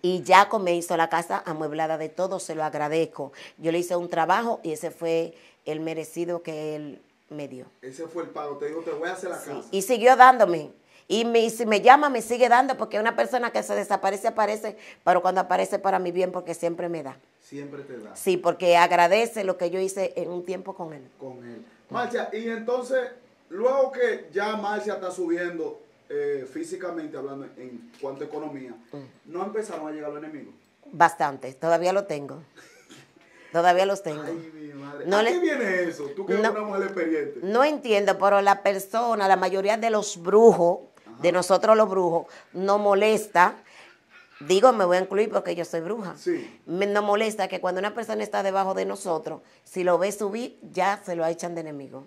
Y Jaco me hizo la casa amueblada de todo, se lo agradezco. Yo le hice un trabajo y ese fue el merecido que él me dio. Ese fue el pago, te digo, te voy a hacer la casa. Y siguió dándome. Y me, si me llama, me sigue dando, porque una persona que se desaparece, aparece, pero cuando aparece para mi bien, porque siempre me da. Siempre te da. Sí, porque agradece lo que yo hice en un tiempo con él. Con él. Marcia, y entonces, luego que ya Marcia está subiendo eh, físicamente, hablando en cuanto a economía, mm. ¿no empezaron a llegar los enemigos? Bastante, todavía lo tengo. Todavía los tengo. No qué viene eso? Tú que no, No entiendo, pero la persona, la mayoría de los brujos, de nosotros los brujos, no molesta. Digo, me voy a incluir porque yo soy bruja. Sí. Me, no molesta que cuando una persona está debajo de nosotros, si lo ve subir, ya se lo echan de enemigo.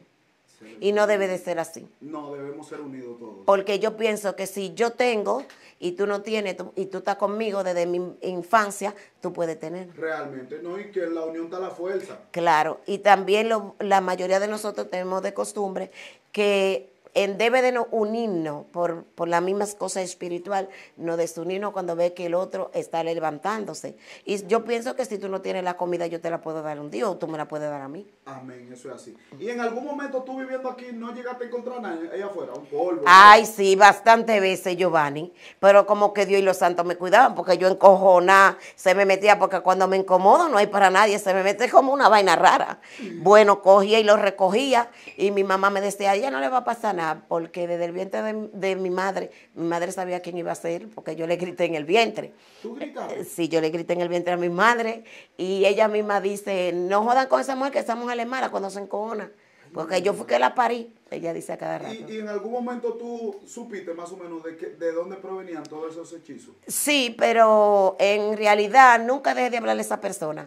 Y no debe de ser así. No, debemos ser unidos todos. Porque yo pienso que si yo tengo y tú no tienes y tú estás conmigo desde mi infancia, tú puedes tener. Realmente, no, y que la unión está la fuerza. Claro, y también la mayoría de nosotros tenemos de costumbre que en debe de no unirnos por, por las mismas cosas espiritual, no desunirnos cuando ve que el otro está levantándose. Y yo pienso que si tú no tienes la comida, yo te la puedo dar un día o tú me la puedes dar a mí. Amén, eso es así. Y en algún momento tú viviendo aquí no llegaste a encontrar nada ahí afuera, un polvo. Ay, sí, bastantes veces, Giovanni. Pero como que Dios y los santos me cuidaban porque yo encojonada se me metía porque cuando me incomodo no hay para nadie, se me mete como una vaina rara. Bueno, cogía y lo recogía y mi mamá me decía, ya no le va a pasar nada porque desde el vientre de, mi madre, mi madre sabía quién iba a ser porque yo le grité en el vientre. ¿Tú gritaste? Eh, sí, yo le grité en el vientre a mi madre y ella misma dice, no jodan con esa mujer que estamos mujer cuando se encojona. Porque yo fui que la parí, ella dice a cada rato. ¿Y, en algún momento tú supiste más o menos de, de dónde provenían todos esos hechizos? Sí, pero en realidad nunca dejé de hablarle a esa persona.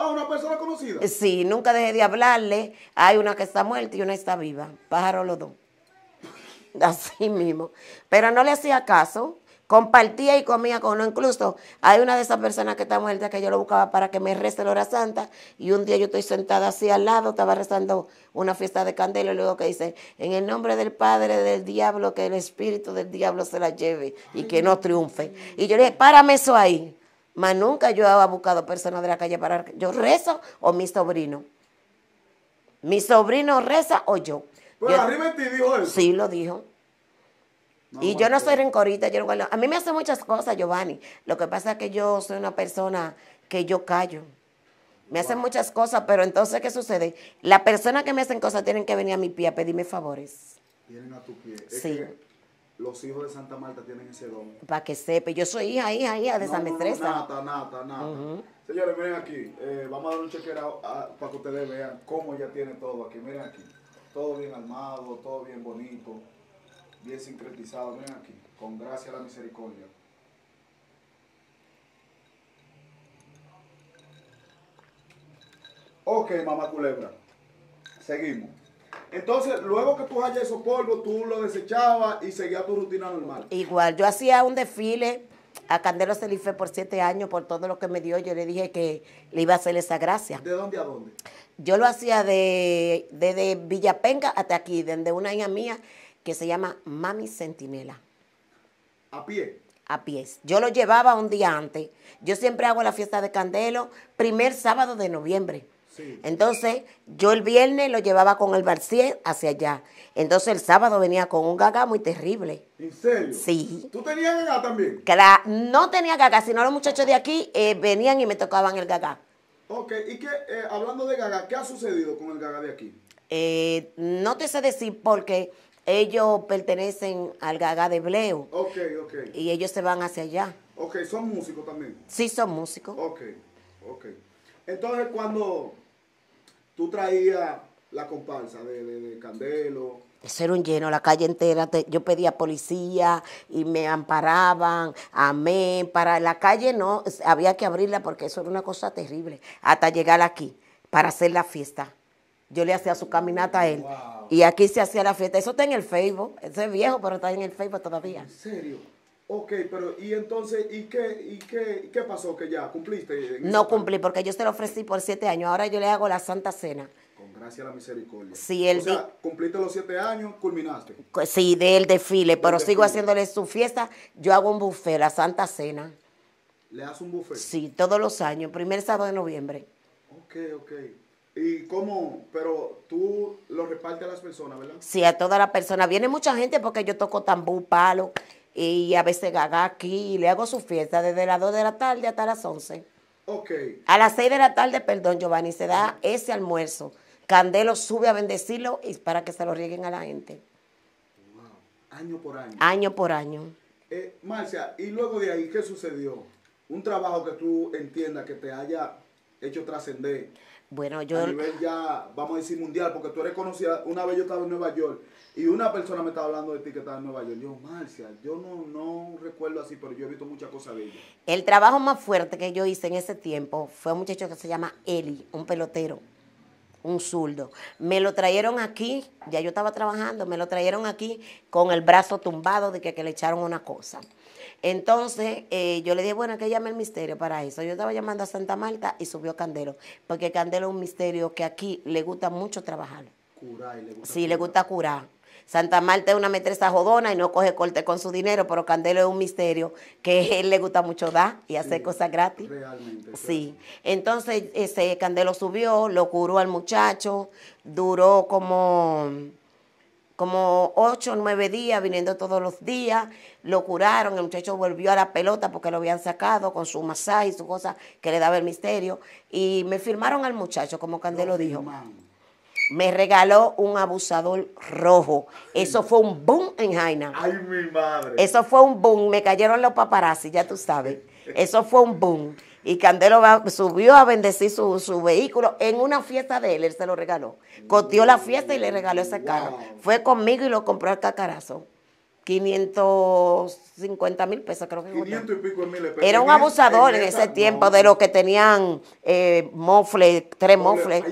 Ah, una persona conocida. Sí, nunca dejé de hablarle. Hay una que está muerta y una está viva. Pájaro los dos. (laughs) Así mismo. Pero no le hacía caso. Compartía y comía con uno. Incluso hay una de esas personas que está muerta que yo lo buscaba para que me reste la hora santa. Y un día yo estoy sentada así al lado, estaba rezando una fiesta de candela. Y luego que dice: En el nombre del Padre, del diablo, que el espíritu del diablo se la lleve y que no triunfe. Y yo le dije: Párame eso ahí. Más nunca yo había buscado personas de la calle para... Yo rezo o mi sobrino. Mi sobrino reza o yo. Pero arriba te dijo eso. Sí, lo dijo. y yo no soy rencorita, yo a mí me hacen muchas cosas, Giovanni. Lo que pasa es que yo soy una persona que yo callo. Me hacen muchas cosas, pero entonces, ¿qué sucede? La persona que me hacen cosas tienen que venir a mi pie a pedirme favores. Vienen a tu pie. Sí. Los hijos de Santa Marta tienen ese don. Para que sepa, yo soy hija, hija, hija de no, San no, No, nada, nada, Señores, miren aquí. Eh, vamos a dar un chequeo ah, para que ustedes vean cómo ya tiene todo aquí. Miren aquí. Todo bien armado, todo bien bonito, bien sincretizado. Miren aquí. Con gracia a la misericordia. Ok, mamá culebra. Seguimos. Entonces, luego que tú hallas esos polvos, tú lo desechabas y seguías tu rutina normal. Igual, yo hacía un desfile a Candelo Celife por siete años, por todo lo que me dio, yo le dije que le iba a hacer esa gracia. ¿De dónde a dónde? Yo lo hacía de, desde Villapenca hasta aquí, desde una hija mía que se llama Mami Centinela. ¿A pie? A pies. Yo lo llevaba un día antes. Yo siempre hago la fiesta de Candelo, primer sábado de noviembre. Entonces, yo el viernes lo llevaba con el Barcier hacia allá. Entonces, el sábado venía con un gaga muy terrible. ¿En serio? Sí. ¿Tú tenías gaga también? no tenía gaga, sino los muchachos de aquí eh, venían y me tocaban el gaga. Ok, y que eh, hablando de gaga, ¿qué ha sucedido con el gaga de aquí? Eh, no te sé decir porque ellos pertenecen al gaga de Bleo. Ok, ok. Y ellos se van hacia allá. Ok, ¿son músicos también? Sí, son músicos. Ok, ok. Entonces, cuando tú traías la comparsa de, Candelo. Eso era un lleno, la calle entera. yo pedía policía y me amparaban. Amén. Para la calle no, había que abrirla porque eso era una cosa terrible. Hasta llegar aquí para hacer la fiesta. Yo le hacía su caminata a él. Y aquí se hacía la fiesta. Eso está en el Facebook. Ese es viejo, pero está en el Facebook todavía. ¿En serio? Ok, pero ¿y entonces y qué, y qué, qué pasó que ya cumpliste? No cumplí porque yo se lo ofrecí por siete años. Ahora yo le hago la Santa Cena. Con gracia a la misericordia. Sí, el o sea, cumpliste los siete años, culminaste. Sí, del desfile, pero sigo haciéndole su fiesta. Yo hago un buffet, la Santa Cena. ¿Le haces un buffet? Sí, todos los años, primer sábado de noviembre. Ok, ok. ¿Y cómo? Pero tú lo repartes a las personas, ¿verdad? Sí, a todas las personas. Viene mucha gente porque yo toco tambú, palo y a veces gaga aquí y le hago su fiesta desde las 2 de la tarde hasta las 11. Ok. A las 6 de la tarde, perdón, Giovanni, se da ese almuerzo. Candelo sube a bendecirlo y para que se lo rieguen a la gente. Wow. Año por año. Año por año. Eh, Marcia, y luego de ahí, ¿qué sucedió? Un trabajo que tú entiendas que te haya hecho trascender. Bueno, yo. A nivel ya, vamos a decir mundial, porque tú eres conocida. Una vez yo estaba en Nueva York y una persona me estaba hablando de ti que estaba en Nueva York. Yo, Marcia, yo no, recuerdo así, pero yo he visto muchas cosas de ella. El trabajo más fuerte que yo hice en ese tiempo fue un muchacho que se llama Eli, un pelotero, un zurdo. Me lo trajeron aquí, ya yo estaba trabajando, me lo trajeron aquí con el brazo tumbado de que, le echaron una cosa. Entonces, eh, yo le dije, bueno, que llame el misterio para eso. Yo estaba llamando a Santa Marta y subió Candelo, porque Candelo es un misterio que aquí le gusta mucho trabajar. Curar y le gusta sí, le gusta curar Santa Marta es una metresa jodona y no coge corte con su dinero, pero Candelo es un misterio que a él le gusta mucho dar y hacer cosas gratis. Realmente. Sí. Entonces ese Candelo subió, lo curó al muchacho, duró como como ocho o nueve días viniendo todos los días, lo curaron, el muchacho volvió a la pelota porque lo habían sacado con su masaje y su cosa que le daba el misterio, y me firmaron al muchacho, como Candelo dijo me regaló un abusador rojo. Eso fue un boom en Jaina. Ay, mi madre. Eso fue un boom. Me cayeron los paparazzi, ya tú sabes. Eso fue un boom. Y Candelo subió a bendecir su, vehículo en una fiesta de él, él se lo regaló. Cotió la fiesta y le regaló ese carro. Fue conmigo y lo compró al cacarazo. 550 mil pesos, creo que. 500 y pico mil pesos. Era un e-, abusador en, ese tiempo de los que tenían eh, mofles, tres mofles.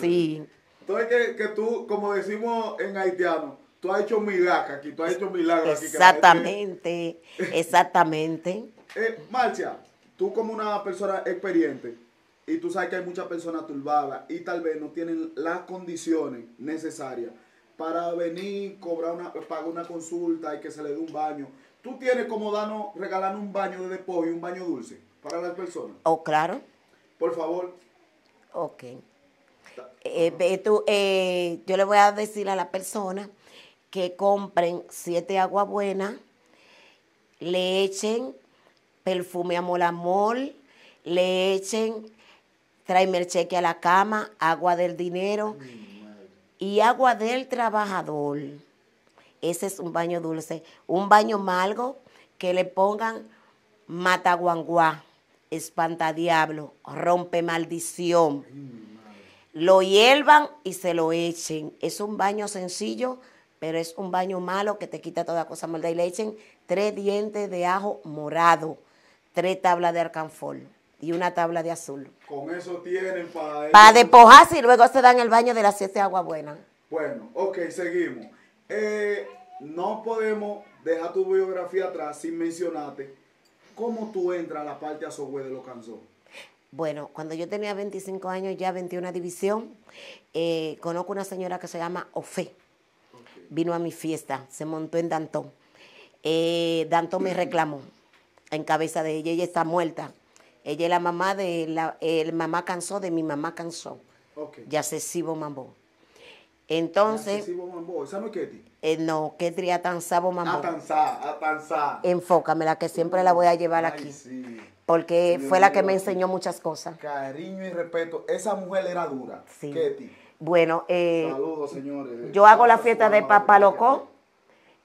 Sí. Entonces, que, tú, como decimos en haitiano, tú has hecho milagros aquí, tú has hecho milagros exactamente, aquí. Exactamente, exactamente. eh, Marcia, tú como una persona experiente, y tú sabes que hay muchas personas turbadas y tal vez no tienen las condiciones necesarias para venir, cobrar una, pagar una consulta y que se le dé un baño. ¿Tú tienes como darnos, regalando un baño de depósito y un baño dulce para las personas? Oh, claro. Por favor. Ok. Eh, eh, yo le voy a decir a la persona que compren siete aguas buenas, le echen perfume a molamol, le echen tráeme el cheque a la cama, agua del dinero y agua del trabajador. Ese es un baño dulce. Un baño malgo que le pongan espanta diablo rompe maldición lo hiervan y se lo echen. Es un baño sencillo, pero es un baño malo que te quita toda cosa malda Y le echen tres dientes de ajo morado, tres tablas de arcanfol y una tabla de azul. Con eso tienen para... Para despojarse y luego se dan el baño de las siete aguas buenas. Bueno, ok, seguimos. Eh, no podemos dejar tu biografía atrás sin mencionarte cómo tú entras a la parte azogüe de los canzones. Bueno, cuando yo tenía 25 años, ya 21 división, eh, conozco una señora que se llama Ofe. Vino a mi fiesta, se montó en Dantón. Eh, Dantón me reclamó en cabeza de ella, ella está muerta. Ella es la mamá de la, el mamá cansó de mi mamá cansó. se sibo Mambo. Entonces. no es Ketri? Eh, no, Ketri Mambo. Atanzá, Atanzá. Enfócame, la que siempre la voy a llevar aquí porque fue la que me enseñó muchas cosas. Cariño y respeto. Esa mujer era dura. Sí. Ketty. Bueno, eh, yo hago la fiesta de Papá Loco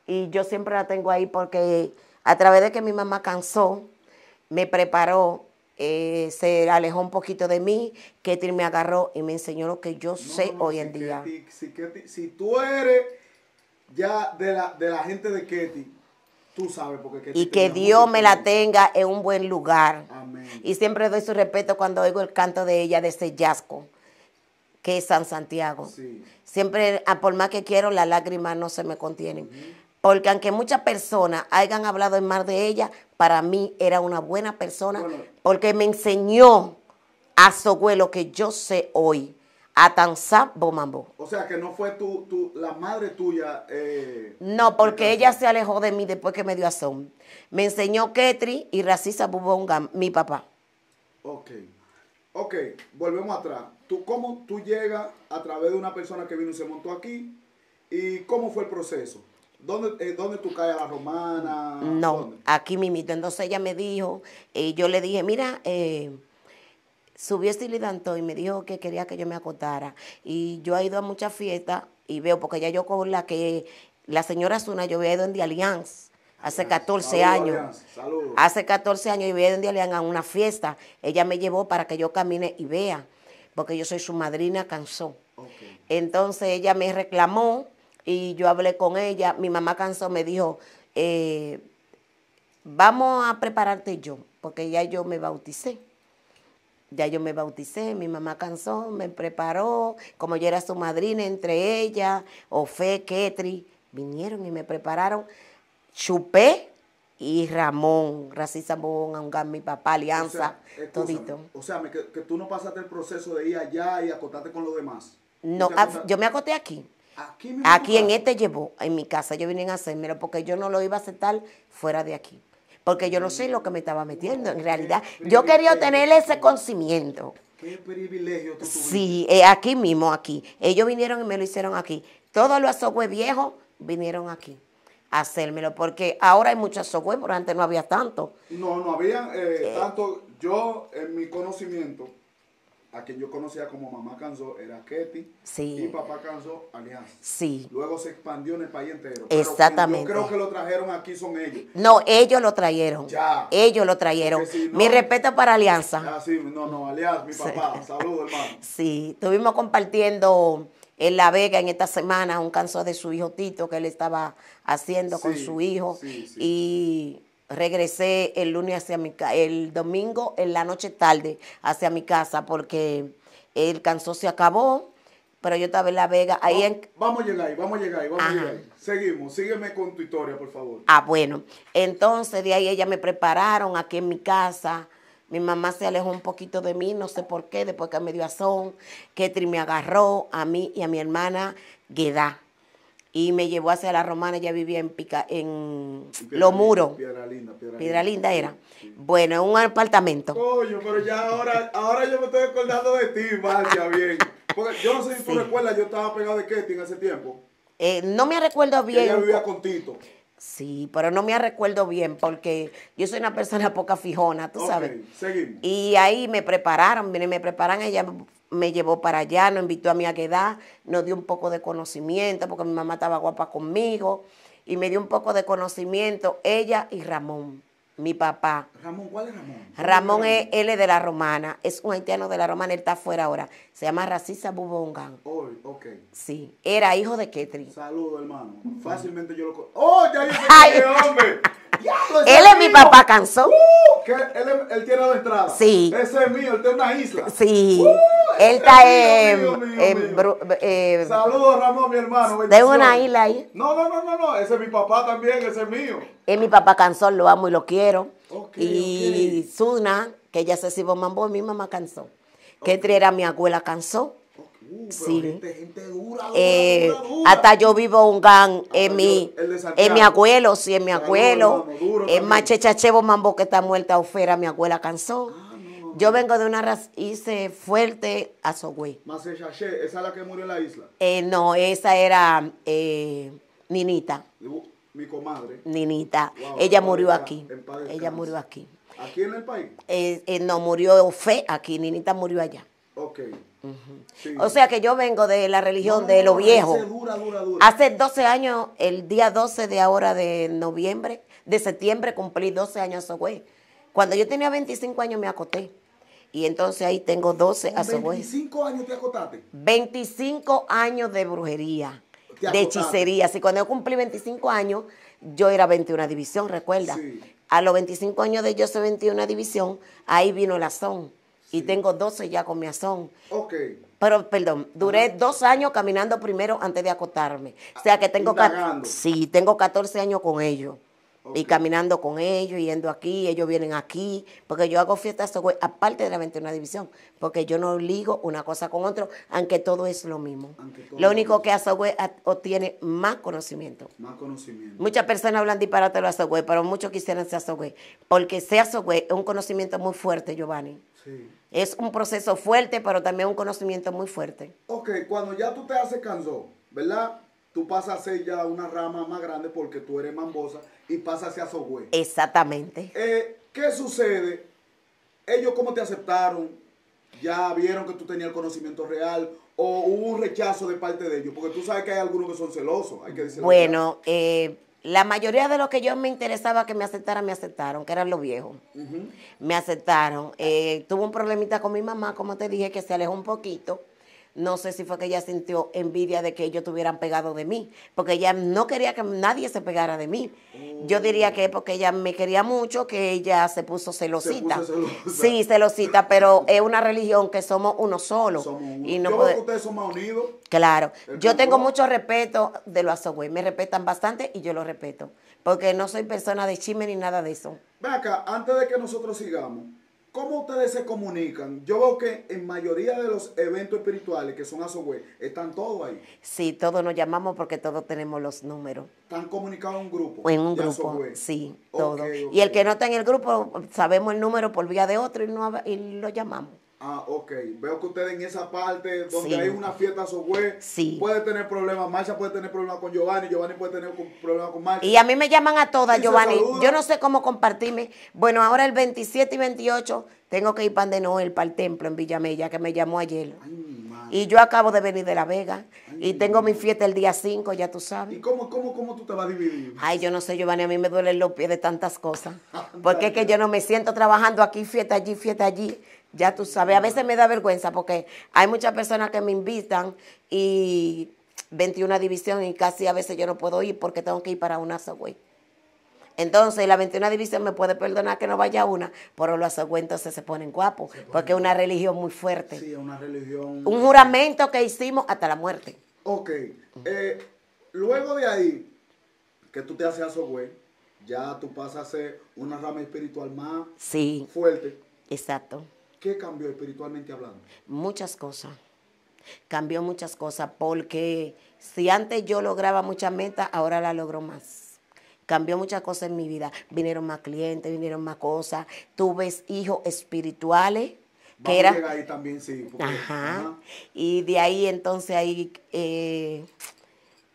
y yo siempre la tengo ahí porque a través de que mi mamá cansó, me preparó, eh, se alejó un poquito de mí, Ketty me agarró y me enseñó lo que yo sé hoy en día. Si, tú eres ya de la, de la gente de Ketty, y que Dios me la tenga en un buen lugar. Y siempre doy su respeto cuando oigo el canto de ella de ese yasco, que es San Santiago. Siempre, ah, por más que quiero, las lágrimas no se me contienen. Porque aunque muchas personas hayan hablado en mal de ella, para mí era una buena persona porque me enseñó a su abuelo que yo sé hoy Atanzá Bomambo. O sea que no fue tu, la madre tuya. Eh, no, porque ella se alejó de mí después que me dio Son. Me enseñó Ketri y Racisa Bubonga, mi papá. Ok. Ok, volvemos atrás. ¿Tú, ¿Cómo tú llegas a través de una persona que vino y se montó aquí? ¿Y cómo fue el proceso? ¿Dónde, eh, dónde tú caes a la romana? No, aquí mimito. Entonces ella me dijo, y eh, yo le dije, mira, subió y danto y me dijo que quería que yo me acotara. Y yo he ido a muchas fiestas y veo, porque ya yo con la que la señora Zuna, yo había ido en The Alliance hace 14 años. Hace 14 años yo ido en Alliance a una fiesta. Ella me llevó para que yo camine y vea, porque yo soy su madrina cansó. Entonces ella me reclamó y yo hablé con ella. Mi mamá cansó, me dijo, eh, vamos a prepararte yo, porque ya yo me bauticé. Ya yo me bauticé, mi mamá cansó, me preparó, como yo era su madrina entre ella, Ofe, Ketri, vinieron y me prepararon. Chupé y Ramón, Rací Sabón, Aungán, mi papá, Alianza, o O sea, que, tú no pasaste el proceso de ir allá y acotarte con los demás. No, ah, yo me acoté aquí. Aquí, en este llevó, en mi casa. Yo vine a hacérmelo porque yo no lo iba a aceptar fuera de aquí porque yo no sé lo que me estaba metiendo. En realidad, yo quería tener ese conocimiento. Qué privilegio Sí, eh, aquí mismo, aquí. Ellos vinieron y me lo hicieron aquí. Todos los software viejos vinieron aquí a hacérmelo, porque ahora hay muchos software, pero antes no había tanto. No, no había eh, tanto. Yo, en mi conocimiento, a quien yo conocía como mamá Canso era Ketty sí. y papá Canso Alianza. Sí. Luego se expandió en el país entero. Exactamente. yo creo que lo trajeron aquí son ellos. No, ellos lo trajeron. Ya. Ellos lo trajeron. mi respeto para Alianza. Ah, sí, no, no, Alianza, mi papá. Saludos, hermano. Sí, estuvimos compartiendo en La Vega en esta semana un canso de su hijo Tito que él estaba haciendo con su hijo. Sí, y regresé el lunes hacia mi el domingo en la noche tarde hacia mi casa porque el canso se acabó, pero yo estaba en La Vega. Ahí vamos, en... vamos a llegar ahí, vamos a llegar ahí, vamos a llegar ahí. Seguimos, sígueme con tu historia, por favor. Ah, bueno. Entonces de ahí ella me prepararon aquí en mi casa. Mi mamá se alejó un poquito de mí, no sé por qué, después que me dio azón. Ketri me agarró a mí y a mi hermana Guedá y me llevó hacia la romana, ya vivía en Pica, en Piedra, Lo Piedra Linda, Piedra, Linda, era. Bueno, en un apartamento. Coño, pero ya ahora, ahora yo me estoy acordando de ti, Marcia, bien. Porque yo no sé si tú recuerdas, yo estaba pegado de Ketty en ese tiempo. Eh, no me recuerdo bien. Ella vivía con Tito. Sí, pero no me recuerdo bien porque yo soy una persona poca fijona, tú sabes. Seguimos. Y ahí me prepararon, me preparan ella me llevó para allá, nos invitó a mí a quedar, nos dio un poco de conocimiento, porque mi mamá estaba guapa conmigo, y me dio un poco de conocimiento ella y Ramón, mi papá. Ramón, ¿cuál es Ramón? Ramón es, él de la Romana, es un haitiano de la Romana, él está afuera ahora, se llama Racisa Bubongan. Oh, ok. Sí, era hijo de Ketri. Saludos, hermano, fácilmente yo lo... ¡Oh, ya yo ese hombre! Ya, (laughs) él es mi papá cansó. ¡Uh! él, tiene la entrada. Sí. Ese es mío, él tiene una isla. Sí. ¡Uh! Él está en. Eh, Saludos, Ramón, mi hermano. De una isla ahí. No, no, no, no, no. Ese es mi papá también, ese es mío. Es mi papá cansó, lo amo y lo quiero. y Zuna, que ella se vos mambo, mi mamá cansó. Okay. Que era mi abuela cansó. Uh, sí. Gente, eh, dura, hasta yo vivo un gan ah, en mi, en mi abuelo, sí, en mi abuelo. Es más Chechachevo Mambo que está muerta, ofera mi abuela cansó. Yo vengo de una raíz fuerte a Sogüey. ¿Esa es la que murió en la isla? Eh, no, esa era eh, Ninita. Mi comadre. Ninita. Ella murió aquí. Ella murió aquí. ¿Aquí en el país? Eh, no, murió fe aquí. Ninita murió allá. Ok. O sea que yo vengo de la religión de lo viejos. viejo. Hace 12 años, el día 12 de ahora de noviembre, de septiembre, cumplí 12 años a Cuando yo tenía 25 años me acoté. Y entonces ahí tengo 12 azogues. ¿25 años te acotaste? 25 años de brujería, de hechicería. Así cuando yo cumplí 25 años, yo era 21 división, recuerda. A los 25 años de yo soy 21 división, ahí vino el azón. Y tengo 12 ya con mi azón. Ok. Pero, perdón, duré dos años caminando primero antes de acotarme. O sea que tengo... Sí, tengo 14 años con ellos. Y caminando con ellos, yendo aquí, ellos vienen aquí, porque yo hago fiestas pues, aparte de la 21 División, porque yo no ligo una cosa con otra, aunque todo es lo mismo. Lo único que Azogüe obtiene más conocimiento. Más conocimiento. Muchas personas hablan disparate de pero muchos quisieran ser güey, porque ser güey es un conocimiento muy fuerte, Giovanni. Sí. Es un proceso fuerte, pero también un conocimiento muy fuerte. Ok, cuando ya tú te haces cansó, ¿verdad? tú pasas a ser ya una rama más grande porque tú eres mambosa y pasas ser Sogüe. Exactamente. Eh, ¿Qué sucede? ¿Ellos cómo te aceptaron? ¿Ya vieron que tú tenías el conocimiento real? ¿O hubo un rechazo de parte de ellos? Porque tú sabes que hay algunos que son celosos, hay que decirlo. Bueno, eh, la mayoría de los que yo me interesaba que me aceptaran, me aceptaron, que eran los viejos. Me aceptaron. Eh, tuve un problemita con mi mamá, como te dije, que se alejó un poquito no sé si fue que ella sintió envidia de que ellos tuvieran pegado de mí, porque ella no quería que nadie se pegara de mí. Yo diría que es porque ella me quería mucho, que ella se puso celosita. Se Sí, celosita, pero es una religión que somos uno solo. Y no que ustedes son unidos. Claro. yo tengo mucho respeto de los azogüey. Me respetan bastante y yo lo respeto, porque no soy persona de chisme ni nada de eso. Ven acá, antes de que nosotros sigamos ¿Cómo ustedes se comunican? Yo veo que en mayoría de los eventos espirituales que son a su web, están todos ahí. Sí, todos nos llamamos porque todos tenemos los números. ¿Están comunicados en un grupo? En un grupo, sí, todos. Y el que no está en el grupo, sabemos el número por vía de otro y, y lo llamamos. Ah, ok. Veo que ustedes en esa parte donde hay una fiesta sobre puede tener problemas. Marcia puede tener problemas con Giovanni, Giovanni puede tener problemas con Marsha. Y a mí me llaman a todas, Giovanni. Yo no sé cómo compartirme. Bueno, ahora el 27 y 28 tengo que ir para de Noel, para el templo en Villamella, que me llamó ayer. y yo acabo de venir de La Vega. y tengo mi fiesta el día 5, ya tú sabes. ¿Y cómo, cómo, cómo tú te vas a dividir? Ay, yo no sé, Giovanni, a mí me duelen los pies de tantas cosas. (laughs) Porque es que yo no me siento trabajando aquí, fiesta allí, fiesta allí. Ya tú sabes, a veces me da vergüenza porque hay muchas personas que me invitan y 21 división y casi a veces yo no puedo ir porque tengo que ir para una Subway. Entonces, la 21 división me puede perdonar que no vaya una, pero los entonces se ponen guapos, porque es una religión muy fuerte. Sí, una religión. Un juramento que hicimos hasta la muerte. Ok. Eh, luego de ahí, que tú te haces güey, ya tú pasas a ser una rama espiritual más sí. fuerte. Exacto. ¿Qué cambió espiritualmente hablando? Muchas cosas. Cambió muchas cosas porque si antes yo lograba muchas metas, ahora la logro más. Cambió muchas cosas en mi vida. Vinieron más clientes, vinieron más cosas. Tuve hijos espirituales. que era... ahí también, sí. Y de ahí entonces ahí eh,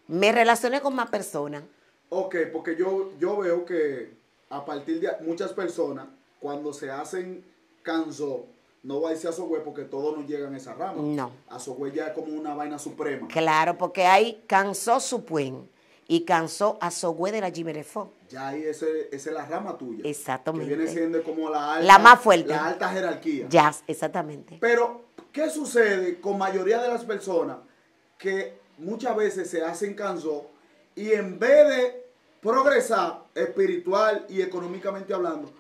me relacioné con más personas. Ok, porque yo, yo veo que a partir de muchas personas, cuando se hacen canso no va a irse a Sogüe porque todos no llegan a esa rama. No. A Sogüe ya es como una vaina suprema. Claro, porque ahí cansó su puen y cansó a Sogüe de la Jimerefó. Ya ahí esa es la rama tuya. Exactamente. Que viene siendo como la alta. La más fuerte. La alta jerarquía. Ya, exactamente. Pero, ¿qué sucede con mayoría de las personas que muchas veces se hacen cansó y en vez de progresar espiritual y económicamente hablando,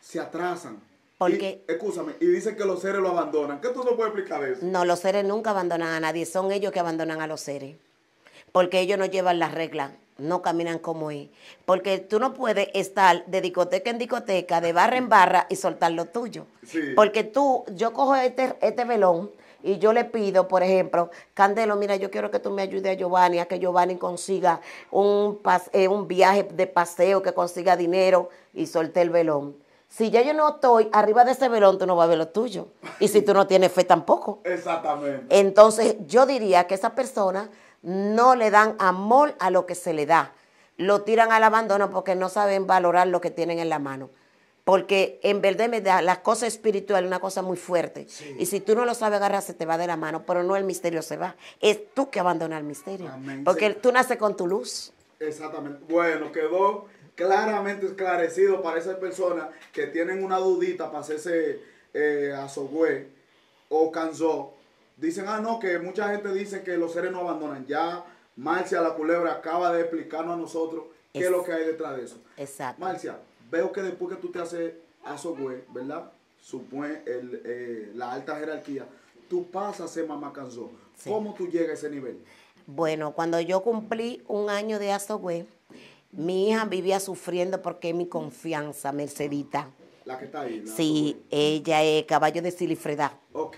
se atrasan? Porque, y, y dicen que los seres lo abandonan. ¿Qué tú no puedes explicar eso? No, los seres nunca abandonan a nadie, son ellos que abandonan a los seres. Porque ellos no llevan las reglas, no caminan como es. Porque tú no puedes estar de discoteca en discoteca, de barra en barra y soltar lo tuyo. Porque tú, yo cojo este, este velón y yo le pido, por ejemplo, Candelo, mira, yo quiero que tú me ayudes a Giovanni, a que Giovanni consiga un, eh, un viaje de paseo, que consiga dinero y solte el velón si ya yo no estoy arriba de ese velón, tú no vas a ver lo tuyo. Y si tú no tienes fe tampoco. Exactamente. Entonces yo diría que esas personas no le dan amor a lo que se le da. Lo tiran al abandono porque no saben valorar lo que tienen en la mano. Porque en verdad me da la cosa espiritual es una cosa muy fuerte. Y si tú no lo sabes agarrar, se te va de la mano, pero no el misterio se va. Es tú que abandonas el misterio. Porque tú naces con tu luz. Exactamente. Bueno, quedó claramente esclarecido para esas personas que tienen una dudita para hacerse eh, o Canzó. Dicen, ah, no, que mucha gente dice que los seres no abandonan. Ya Marcia la Culebra acaba de explicarnos a nosotros qué es, lo que hay detrás de eso. Exacto. Marcia, veo que después que tú te haces azogüe ¿verdad? Supone eh, la alta jerarquía, tú pasas a ser mamá Canzó. ¿Cómo tú llegas a ese nivel? Bueno, cuando yo cumplí un año de Azogüe, mi hija vivía sufriendo porque es mi confianza, Mercedita. La que está ahí. sí, ella es caballo de Silifreda. Ok.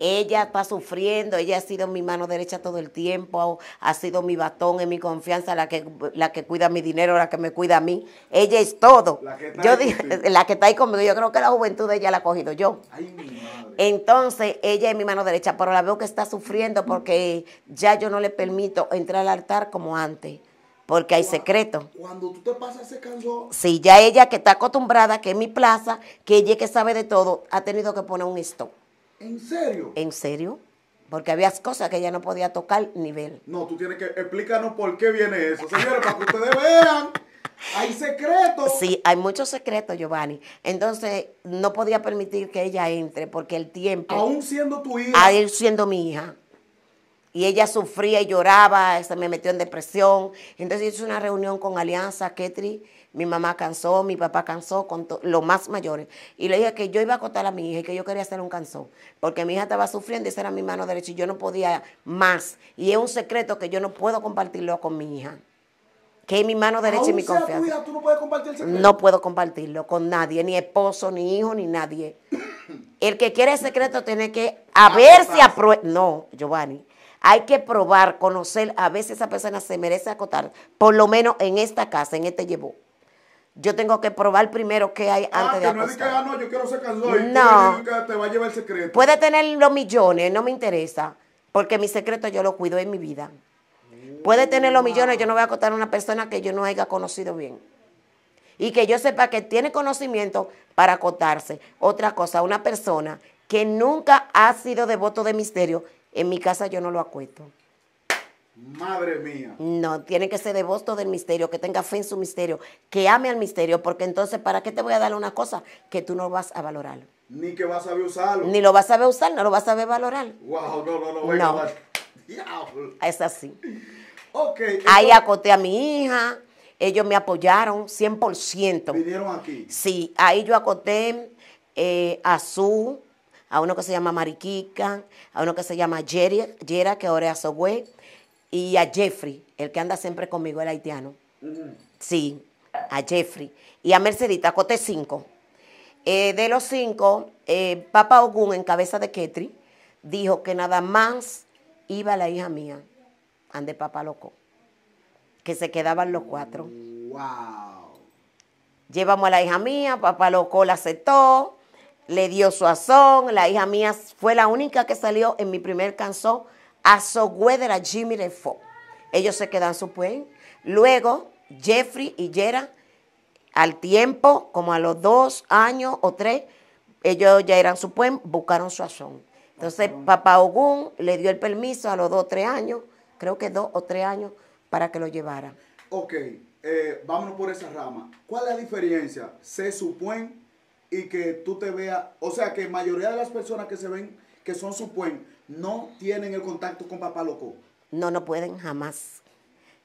Ella está sufriendo, ella ha sido mi mano derecha todo el tiempo, ha sido mi batón, en mi confianza, la que, la que cuida mi dinero, la que me cuida a mí. Ella es todo. La que está, yo ahí, la que está ahí conmigo, yo creo que la juventud de ella la ha cogido yo. Ay, mi madre. Entonces, ella es mi mano derecha, pero la veo que está sufriendo porque ya yo no le permito entrar al altar como antes porque hay secreto. Cuando tú te pasas ese cansón. Sí, ya ella que está acostumbrada, que es mi plaza, que ella que sabe de todo, ha tenido que poner un stop. ¿En serio? En serio. Porque había cosas que ella no podía tocar ni ver. No, tú tienes que explicarnos por qué viene eso, señores, para que ustedes vean. Hay secretos. Sí, hay muchos secretos, Giovanni. Entonces, no podía permitir que ella entre porque el tiempo. Aún siendo tu hija. Aún siendo mi hija y ella sufría y lloraba, se me metió en depresión. Entonces hice una reunión con Alianza, Ketri, mi mamá cansó, mi papá cansó, con los más mayores. Y le dije que yo iba a acotar a mi hija y que yo quería hacer un cansón. porque mi hija estaba sufriendo y esa era mi mano derecha y yo no podía más. Y es un secreto que yo no puedo compartirlo con mi hija. Que es mi mano derecha y mi confianza. no, puedo compartirlo con nadie, ni esposo, ni hijo, ni nadie. El que quiere el secreto tiene que haberse aprueba. No, Giovanni, hay que probar, conocer. A veces esa persona se merece acotar, por lo menos en esta casa, en este llevó. Yo tengo que probar primero qué hay antes ah, de acostar. no ah, que, no, yo quiero ser No. Puede tener los millones, no me interesa. Porque mi secreto yo lo cuido en mi vida. Puede tener los millones, yo no voy a acotar a una persona que yo no haya conocido bien. Y que yo sepa que tiene conocimiento para acotarse. Otra cosa, una persona que nunca ha sido devoto de misterio, en mi casa yo no lo acuesto. Madre mía. No, tiene que ser devoto del misterio, que tenga fe en su misterio, que ame al misterio, porque entonces, ¿para qué te voy a dar una cosa que tú no vas a valorar? Ni que vas a saber usarlo. Ni lo vas a saber usar, no lo vas a saber valorar. Wow, no, no, no, no. (laughs) es así. Ok. Ahí acoté a mi hija, ellos me apoyaron 100%. ¿Vinieron aquí? Sí, ahí yo acoté eh, a su a uno que se llama Mariquica, a uno que se llama Jera, que ahora es Azogüe, y a Jeffrey, el que anda siempre conmigo, el haitiano. Sí, a Jeffrey. Y a Mercedita, cote cinco. Eh, de los cinco, eh, Papa Ogún en cabeza de Ketri, dijo que nada más iba la hija mía, ande Papa Loco, que se quedaban los cuatro. ¡Wow! Llevamos a la hija mía, Papá Loco la aceptó, le dio su azón. La hija mía fue la única que salió en mi primer canción, so de a Jimmy Refo. Ellos se quedan su puen. Luego, Jeffrey y Jera al tiempo, como a los dos años o tres, ellos ya eran su puen, buscaron su azón. Entonces, papá Ogún le dio el permiso a los dos o tres años, creo que dos o tres años, para que lo llevara. Ok, eh, vámonos por esa rama. ¿Cuál es la diferencia? Se supone y que tú te veas, o sea que mayoría de las personas que se ven, que son su supuen, no tienen el contacto con papá loco. No, no pueden jamás.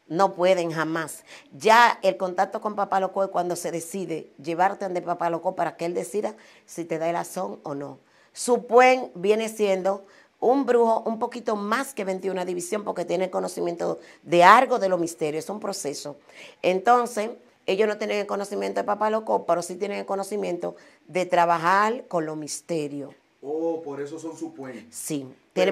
No pueden jamás. Ya el contacto con papá loco es cuando se decide llevarte ante papá loco para que él decida si te da el razón o no. Su Supuen viene siendo un brujo un poquito más que 21 división porque tiene conocimiento de algo de los misterios, es un proceso. Entonces, ellos no tienen el conocimiento de Papá Loco, pero sí tienen el conocimiento de trabajar con los misterios. Oh, por eso son su Sí,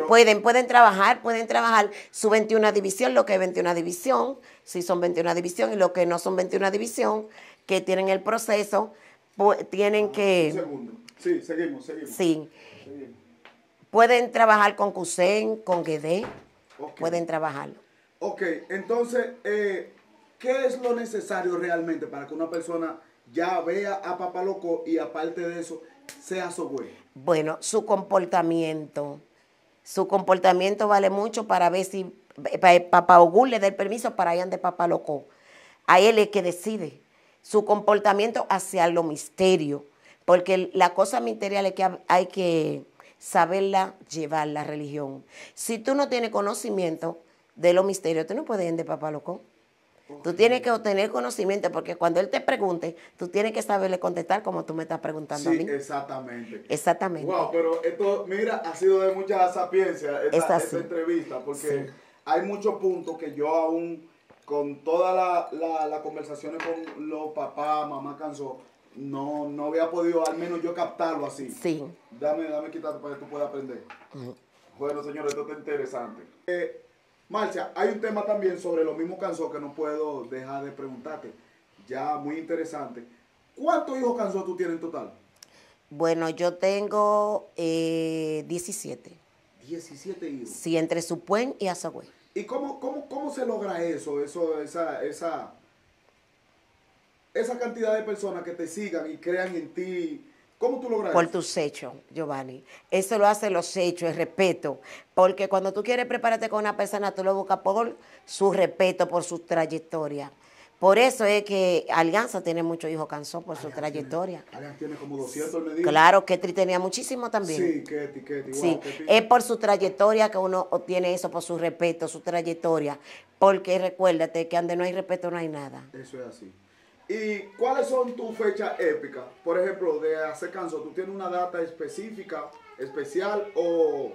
pueden, pueden trabajar, pueden trabajar su 21 división, lo que es 21 división, si son 21 división y lo que no son 21 división, que tienen el proceso, tienen que... Un segundo. Sí, seguimos, seguimos. Sí. Pueden trabajar con CUSEN, con Guedé. pueden trabajarlo. Ok, entonces, eh, ¿Qué es lo necesario realmente para que una persona ya vea a Papá Loco y aparte de eso, sea su güey? Bueno, su comportamiento. Su comportamiento vale mucho para ver si eh, Papá Ogún le da el permiso para ir de Papá Loco. A él es que decide su comportamiento hacia lo misterio, porque la cosa misterial es que hay que saberla llevar, la religión. Si tú no tienes conocimiento de lo misterio, tú no puedes ir de Papá Loco. Tú tienes que obtener conocimiento porque cuando él te pregunte, tú tienes que saberle contestar como tú me estás preguntando a mí. Exactamente. Exactamente. Wow, pero esto, mira, ha sido de mucha sapiencia esta, entrevista porque hay muchos puntos que yo aún, con todas las conversaciones con los papás, mamá cansó, no, no había podido, al menos yo captarlo así. Sí. Dame, dame para que tú puedas aprender. Bueno, señores, esto está interesante. Eh, Marcia, hay un tema también sobre lo mismo Cansó que no puedo dejar de preguntarte. Ya muy interesante. ¿Cuántos hijos Cansó tú tienes en total? Bueno, yo tengo 17. Eh, 17 hijos. Sí, entre Supuen y Azagüe. ¿Y cómo, cómo, cómo se logra eso, eso esa, esa, esa cantidad de personas que te sigan y crean en ti ¿Cómo tú logras Por tus hechos, Giovanni. Eso lo hacen los hechos, el respeto. Porque cuando tú quieres prepararte con una persona, tú lo buscas por su respeto, por su trayectoria. Por eso es que Alianza tiene muchos hijos cansados, por su trayectoria. Alianza tiene como 200, me Claro, Ketri tenía muchísimo también. Sí, Ketri, Ketri. Sí, es por su trayectoria que uno obtiene eso, por su respeto, su trayectoria. Porque recuérdate que donde no hay respeto no hay nada. Eso es así. ¿Y cuáles son tus fechas épicas? Por ejemplo, de hacer canso. ¿tú tienes una data específica, especial o,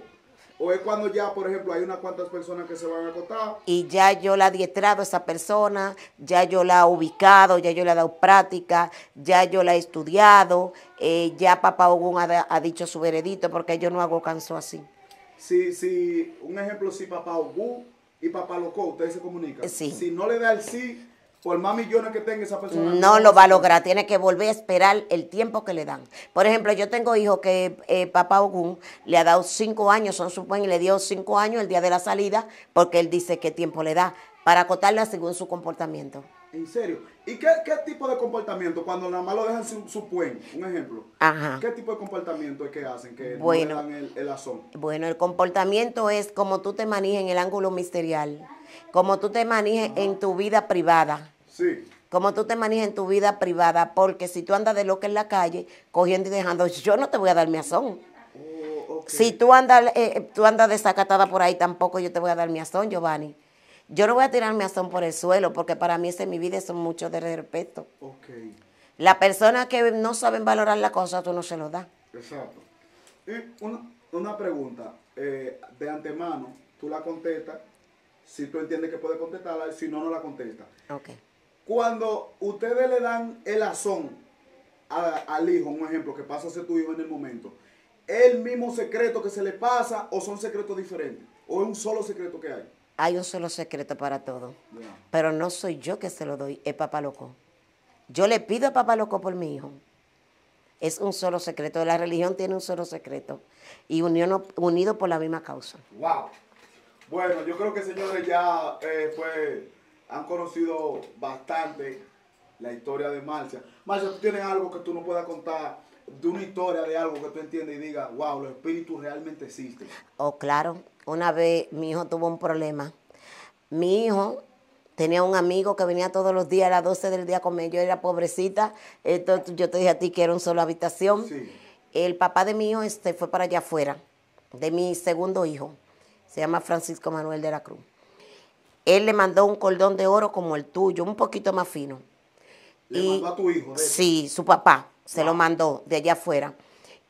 es cuando ya, por ejemplo, hay unas cuantas personas que se van a acotar? Y ya yo la he adiestrado a esa persona, ya yo la he ubicado, ya yo le he dado práctica, ya yo la he estudiado, eh, ya papá Ogún ha, dicho su veredito porque yo no hago canso así. Sí, sí, un ejemplo, si papá Ogún y papá Loco, ustedes se comunican. Sí. Si no le da el sí por más millones que tenga esa persona. No lo va a lograr, tiene que volver a esperar el tiempo que le dan. Por ejemplo, yo tengo hijos que eh, papá Ogun le ha dado cinco años, son y le dio cinco años el día de la salida, porque él dice qué tiempo le da, para acotarla según su comportamiento. ¿En serio? ¿Y qué, tipo de comportamiento? Cuando nada más lo dejan su, su un ejemplo. Ajá. ¿Qué tipo de comportamiento es que hacen que le dan el, azón? Bueno, el comportamiento es como tú te manejas en el ángulo misterial, como tú te manejes en tu vida privada Sí. Cómo tú te manejas en tu vida privada, porque si tú andas de loca en la calle, cogiendo y dejando, yo no te voy a dar mi azón. Oh, si tú andas, eh, eh, tú andas desacatada por ahí, tampoco yo te voy a dar mi azón, Giovanni. Yo no voy a tirar mi azón por el suelo, porque para mí ese es mi vida, son mucho de respeto. La persona persona que no saben valorar la cosa, tú no se lo das. Exacto. una, una pregunta, eh, de antemano, tú la contestas, si tú entiendes que puedes contestarla, si no, no la contestas. Ok cuando ustedes le dan el azón al hijo, un ejemplo, que pasa a ser tu hijo en el momento, ¿el mismo secreto que se le pasa o son secretos diferentes? ¿O es un solo secreto que hay? Hay un solo secreto para todo. Pero no soy yo que se lo doy, es papá loco. Yo le pido a papá loco por mi hijo. Es un solo secreto. La religión tiene un solo secreto. Y unido por la misma causa. ¡Wow! Bueno, yo creo que señores ya eh, fue han conocido bastante la historia de Marcia. Marcia, ¿tú tienes algo que tú no puedas contar de una historia, de algo que tú entiendes y digas, wow, los espíritus realmente existen? Oh, claro. Una vez mi hijo tuvo un problema. Mi hijo tenía un amigo que venía todos los días a las 12 del día conmigo. Yo era pobrecita. Entonces yo te dije a ti que era una solo habitación. El papá de mi hijo este, fue para allá afuera, de mi segundo hijo. Se llama Francisco Manuel de la Cruz. Él le mandó un cordón de oro como el tuyo, un poquito más fino. ¿Le y, mandó a tu hijo? Sí, su papá se lo mandó de allá afuera.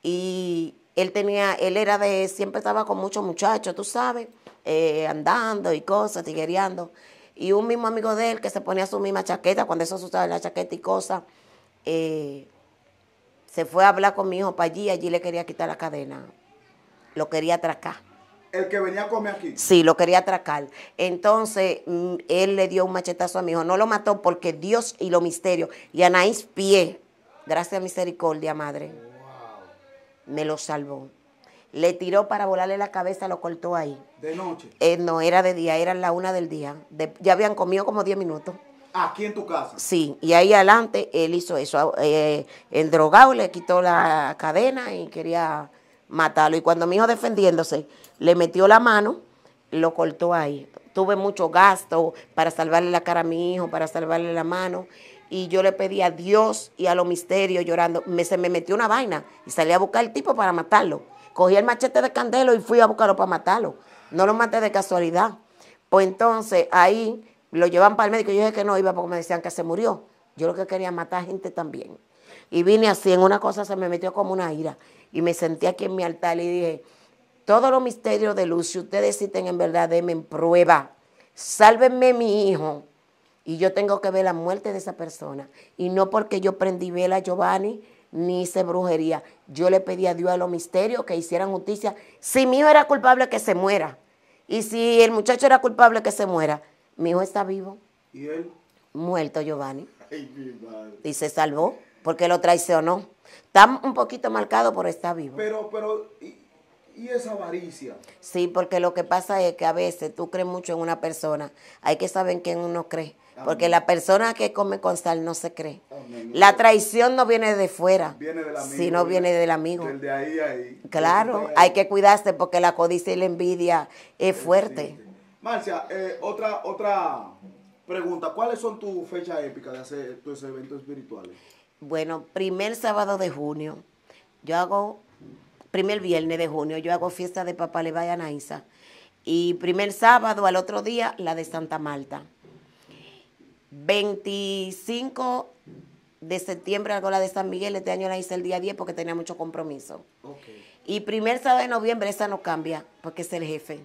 Y él tenía, él era de, siempre estaba con muchos muchachos, tú sabes, eh, andando y cosas, tigereando. Y un mismo amigo de él que se ponía su misma chaqueta, cuando eso usaba la chaqueta y cosas, eh, se fue a hablar con mi hijo para allí, allí le quería quitar la cadena, lo quería atracar. El que venía a comer aquí. Sí, lo quería atracar. Entonces, mm, él le dio un machetazo a mi hijo. No lo mató porque Dios y lo misterio. Y Anaís pie, gracias a misericordia, madre, me lo salvó. Le tiró para volarle la cabeza, lo cortó ahí. ¿De noche? Eh, no, era de día, era la una del día. ya habían comido como 10 minutos. Aquí en tu casa. Sí, y ahí adelante él hizo eso. Eh, el drogado le quitó la cadena y quería matarlo. Y cuando mi hijo defendiéndose, le metió la mano, lo cortó ahí. Tuve mucho gasto para salvarle la cara a mi hijo, para salvarle la mano. Y yo le pedí a Dios y a los misterios llorando. Me, se me metió una vaina y salí a buscar al tipo para matarlo. Cogí el machete de candelo y fui a buscarlo para matarlo. No lo maté de casualidad. Pues entonces ahí lo llevan para el médico. Yo dije que no iba porque me decían que se murió. Yo lo que quería matar gente también. Y vine así, en una cosa se me metió como una ira. Y me sentí aquí en mi altar y dije, todos los misterios de luz, si ustedes existen en verdad, denme en prueba. Sálvenme mi hijo. Y yo tengo que ver la muerte de esa persona. Y no porque yo prendí vela a Giovanni, ni hice brujería. Yo le pedí a Dios a los misterios que hicieran justicia. Si mi hijo era culpable, que se muera. Y si el muchacho era culpable, que se muera. Mi hijo está vivo. ¿Y él? Muerto, Giovanni. Ay, mi Y se salvó porque lo traicionó. Está un poquito marcado, por estar vivo. Pero, pero, y, y esa avaricia? Sí, porque lo que pasa es que a veces tú crees mucho en una persona. Hay que saber en quién uno cree. Porque la persona que come con sal no se cree. La traición no viene de fuera, viene del amigo, sino viene del amigo. ahí, ahí. Claro, hay que cuidarse porque la codicia y la envidia es fuerte. Marcia, eh, otra, otra pregunta. ¿Cuáles son tus fechas épicas de hacer tus eventos espirituales? Bueno, primer sábado de junio, yo hago, primer viernes de junio, yo hago fiesta de Papá vaya a Y primer sábado, al otro día, la de Santa Marta. 25 de septiembre hago la de San Miguel, este año la hice el día 10 porque tenía mucho compromiso. Y primer sábado de noviembre, esa no cambia porque es el jefe,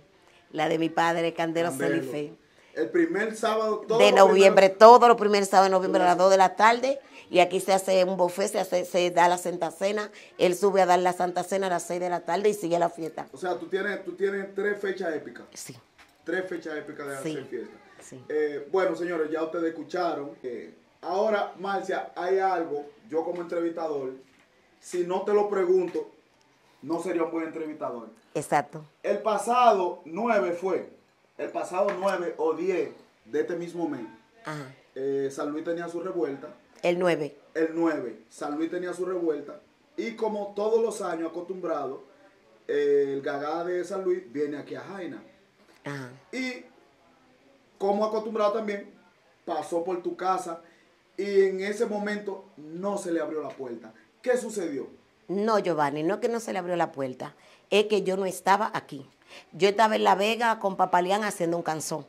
la de mi padre, Candelo Celife. El primer sábado de noviembre, todos los primeros sábados de noviembre a las 2 de la tarde y aquí se hace un buffet, se, da la Santa Cena, él sube a dar la Santa Cena a las 6 de la tarde y sigue la fiesta. O sea, tú tienes, tú tienes tres fechas épicas. Sí. Tres fechas épicas de hacer fiesta. Sí. Eh, bueno, señores, ya ustedes escucharon. ahora, Marcia, hay algo, yo como entrevistador, si no te lo pregunto, no sería un buen entrevistador. Exacto. El pasado 9 fue, el pasado 9 o 10 de este mismo mes, eh, San Luis tenía su revuelta el 9. El 9. San Luis tenía su revuelta. Y como todos los años acostumbrado, el gagá de San Luis viene aquí a Jaina. Y como acostumbrado también, pasó por tu casa y en ese momento no se le abrió la puerta. ¿Qué sucedió? No, Giovanni, no que no se le abrió la puerta, es que yo no estaba aquí. Yo estaba en La Vega con Papalián haciendo un canzón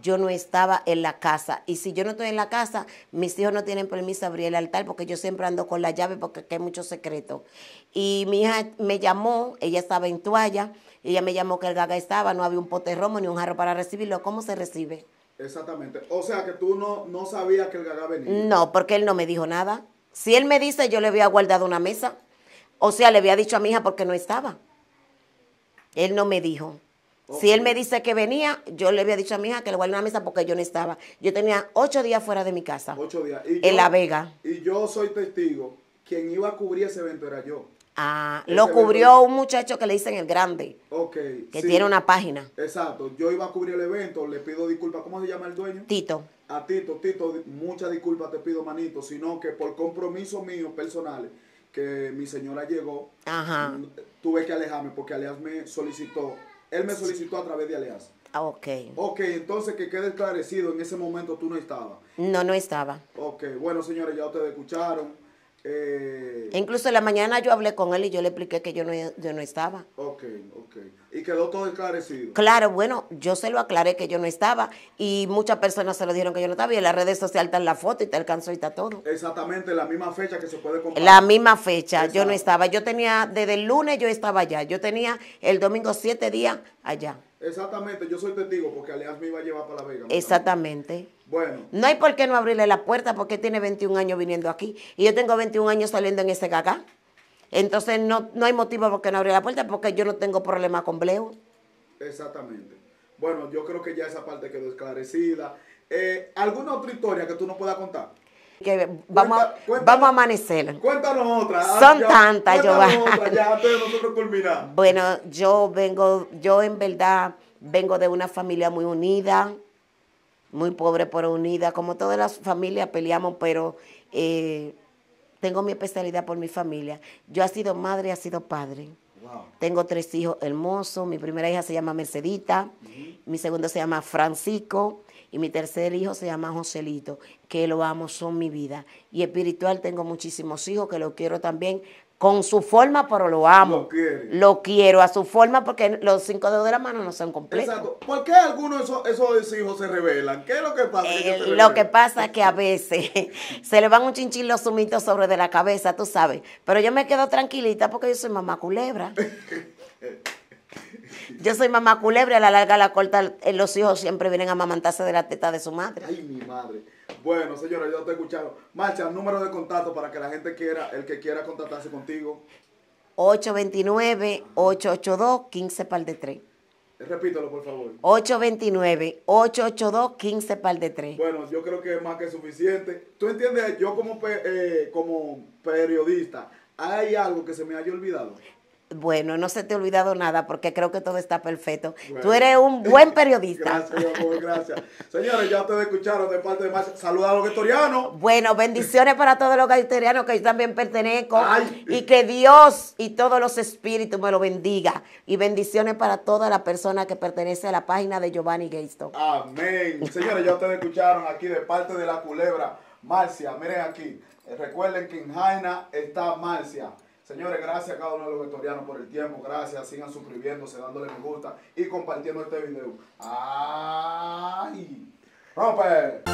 yo no estaba en la casa. Y si yo no estoy en la casa, mis hijos no tienen permiso de abrir el altar porque yo siempre ando con la llave porque hay muchos secreto Y mi hija me llamó, ella estaba en toalla, ella me llamó que el gaga estaba, no había un pote romo ni un jarro para recibirlo. ¿Cómo se recibe? Exactamente. O sea que tú no, no sabías que el gaga venía. No, porque él no me dijo nada. Si él me dice, yo le había guardado una mesa. O sea, le había dicho a mi hija porque no estaba. Él no me dijo. Si él me dice que venía, yo le había dicho a mi hija que le guardé una mesa porque yo no estaba. Yo tenía ocho días fuera de mi casa. Ocho días. en La Vega. Y yo soy testigo. Quien iba a cubrir ese evento era yo. Ah, lo cubrió un muchacho que le dicen el grande. Ok. Que tiene una página. Exacto. Yo iba a cubrir el evento, le pido disculpas. ¿Cómo se llama el dueño? Tito. A Tito, Tito, muchas disculpas te pido, manito, sino que por compromiso mío personales que mi señora llegó, Ajá. Mm, tuve que alejarme porque alias me solicitó él me solicitó a través de Alianza. Ah, ok. Ok, entonces que quede esclarecido, en ese momento tú no estabas. No, no estaba. Ok, bueno señores, ya ustedes escucharon. Eh, Incluso en la mañana yo hablé con él y yo le expliqué que yo no, yo no estaba. Ok, ok. ¿Y quedó todo esclarecido? Claro, bueno, yo se lo aclaré que yo no estaba y muchas personas se lo dijeron que yo no estaba y en las redes sociales está la foto y te alcanzó y está todo. Exactamente, la misma fecha que se puede comprar La misma fecha, yo no estaba. Yo tenía, desde el lunes yo estaba allá. Yo tenía el domingo siete días allá. Exactamente, yo soy testigo porque Aleas me iba a llevar para La Vega. Exactamente. No hay por qué no abrirle la puerta porque tiene 21 años viniendo aquí y yo tengo 21 años saliendo en ese cagá. Entonces no, no hay motivo por qué no abrir la puerta porque yo no tengo problema con Bleu. Exactamente. Bueno, yo creo que ya esa parte quedó esclarecida. Eh, ¿Alguna otra historia que tú nos puedas contar? vamos, vamos a amanecer. Cuéntanos otra. Ah, Son tantas, yo Bueno, yo vengo, yo en verdad vengo de una familia muy unida muy pobre pero unida, como todas las familias peleamos, pero eh, tengo mi especialidad por mi familia. Yo he sido madre, y he sido padre. Tengo tres hijos hermosos. Mi primera hija se llama Mercedita, mi segundo se llama Francisco y mi tercer hijo se llama Joselito, que lo amo, son mi vida. Y espiritual tengo muchísimos hijos que los quiero también con su forma, pero lo amo. Lo, lo, quiero a su forma porque los cinco dedos de la mano no son completos. Exacto. ¿Por qué algunos de esos, hijos se revelan? ¿Qué es lo que pasa? Eh, lo que pasa es que a veces (laughs) se le van un chinchillo los sumitos sobre de la cabeza, tú sabes. Pero yo me quedo tranquilita porque yo soy mamá culebra. (laughs) Yo soy mamá culebra, a la larga, a la corta, eh, los hijos siempre vienen a mamantarse de la teta de su madre. Ay, mi madre. Bueno, señora, yo te he escuchado. Marcha, número de contacto para que la gente quiera, el que quiera contactarse contigo. 829-882-15 pal de 3. Repítelo, por favor. 829-882-15 pal de 3. Bueno, yo creo que es más que suficiente. Tú entiendes, yo como, eh, como periodista, hay algo que se me haya olvidado. Bueno, no se te ha olvidado nada porque creo que todo está perfecto. Tú eres un buen (laughs) periodista. gracias, amor, gracias. Señores, ya ustedes escucharon de parte de Marcia. Saludos a los gatorianos. Bueno, bendiciones para todos los gatorianos que yo también pertenezco. Y que Dios y todos los espíritus me lo bendiga. Y bendiciones para toda la persona que pertenece a la página de Giovanni Geisto. Amén. Señores, ya ustedes escucharon aquí de parte de la culebra. Marcia, miren aquí. Recuerden que en Jaina está Marcia. Señores, gracias a cada uno de los vectorianos por el tiempo. Gracias. Sigan suscribiéndose, dándole me gusta y compartiendo este video. ¡Ay! ¡Rompe!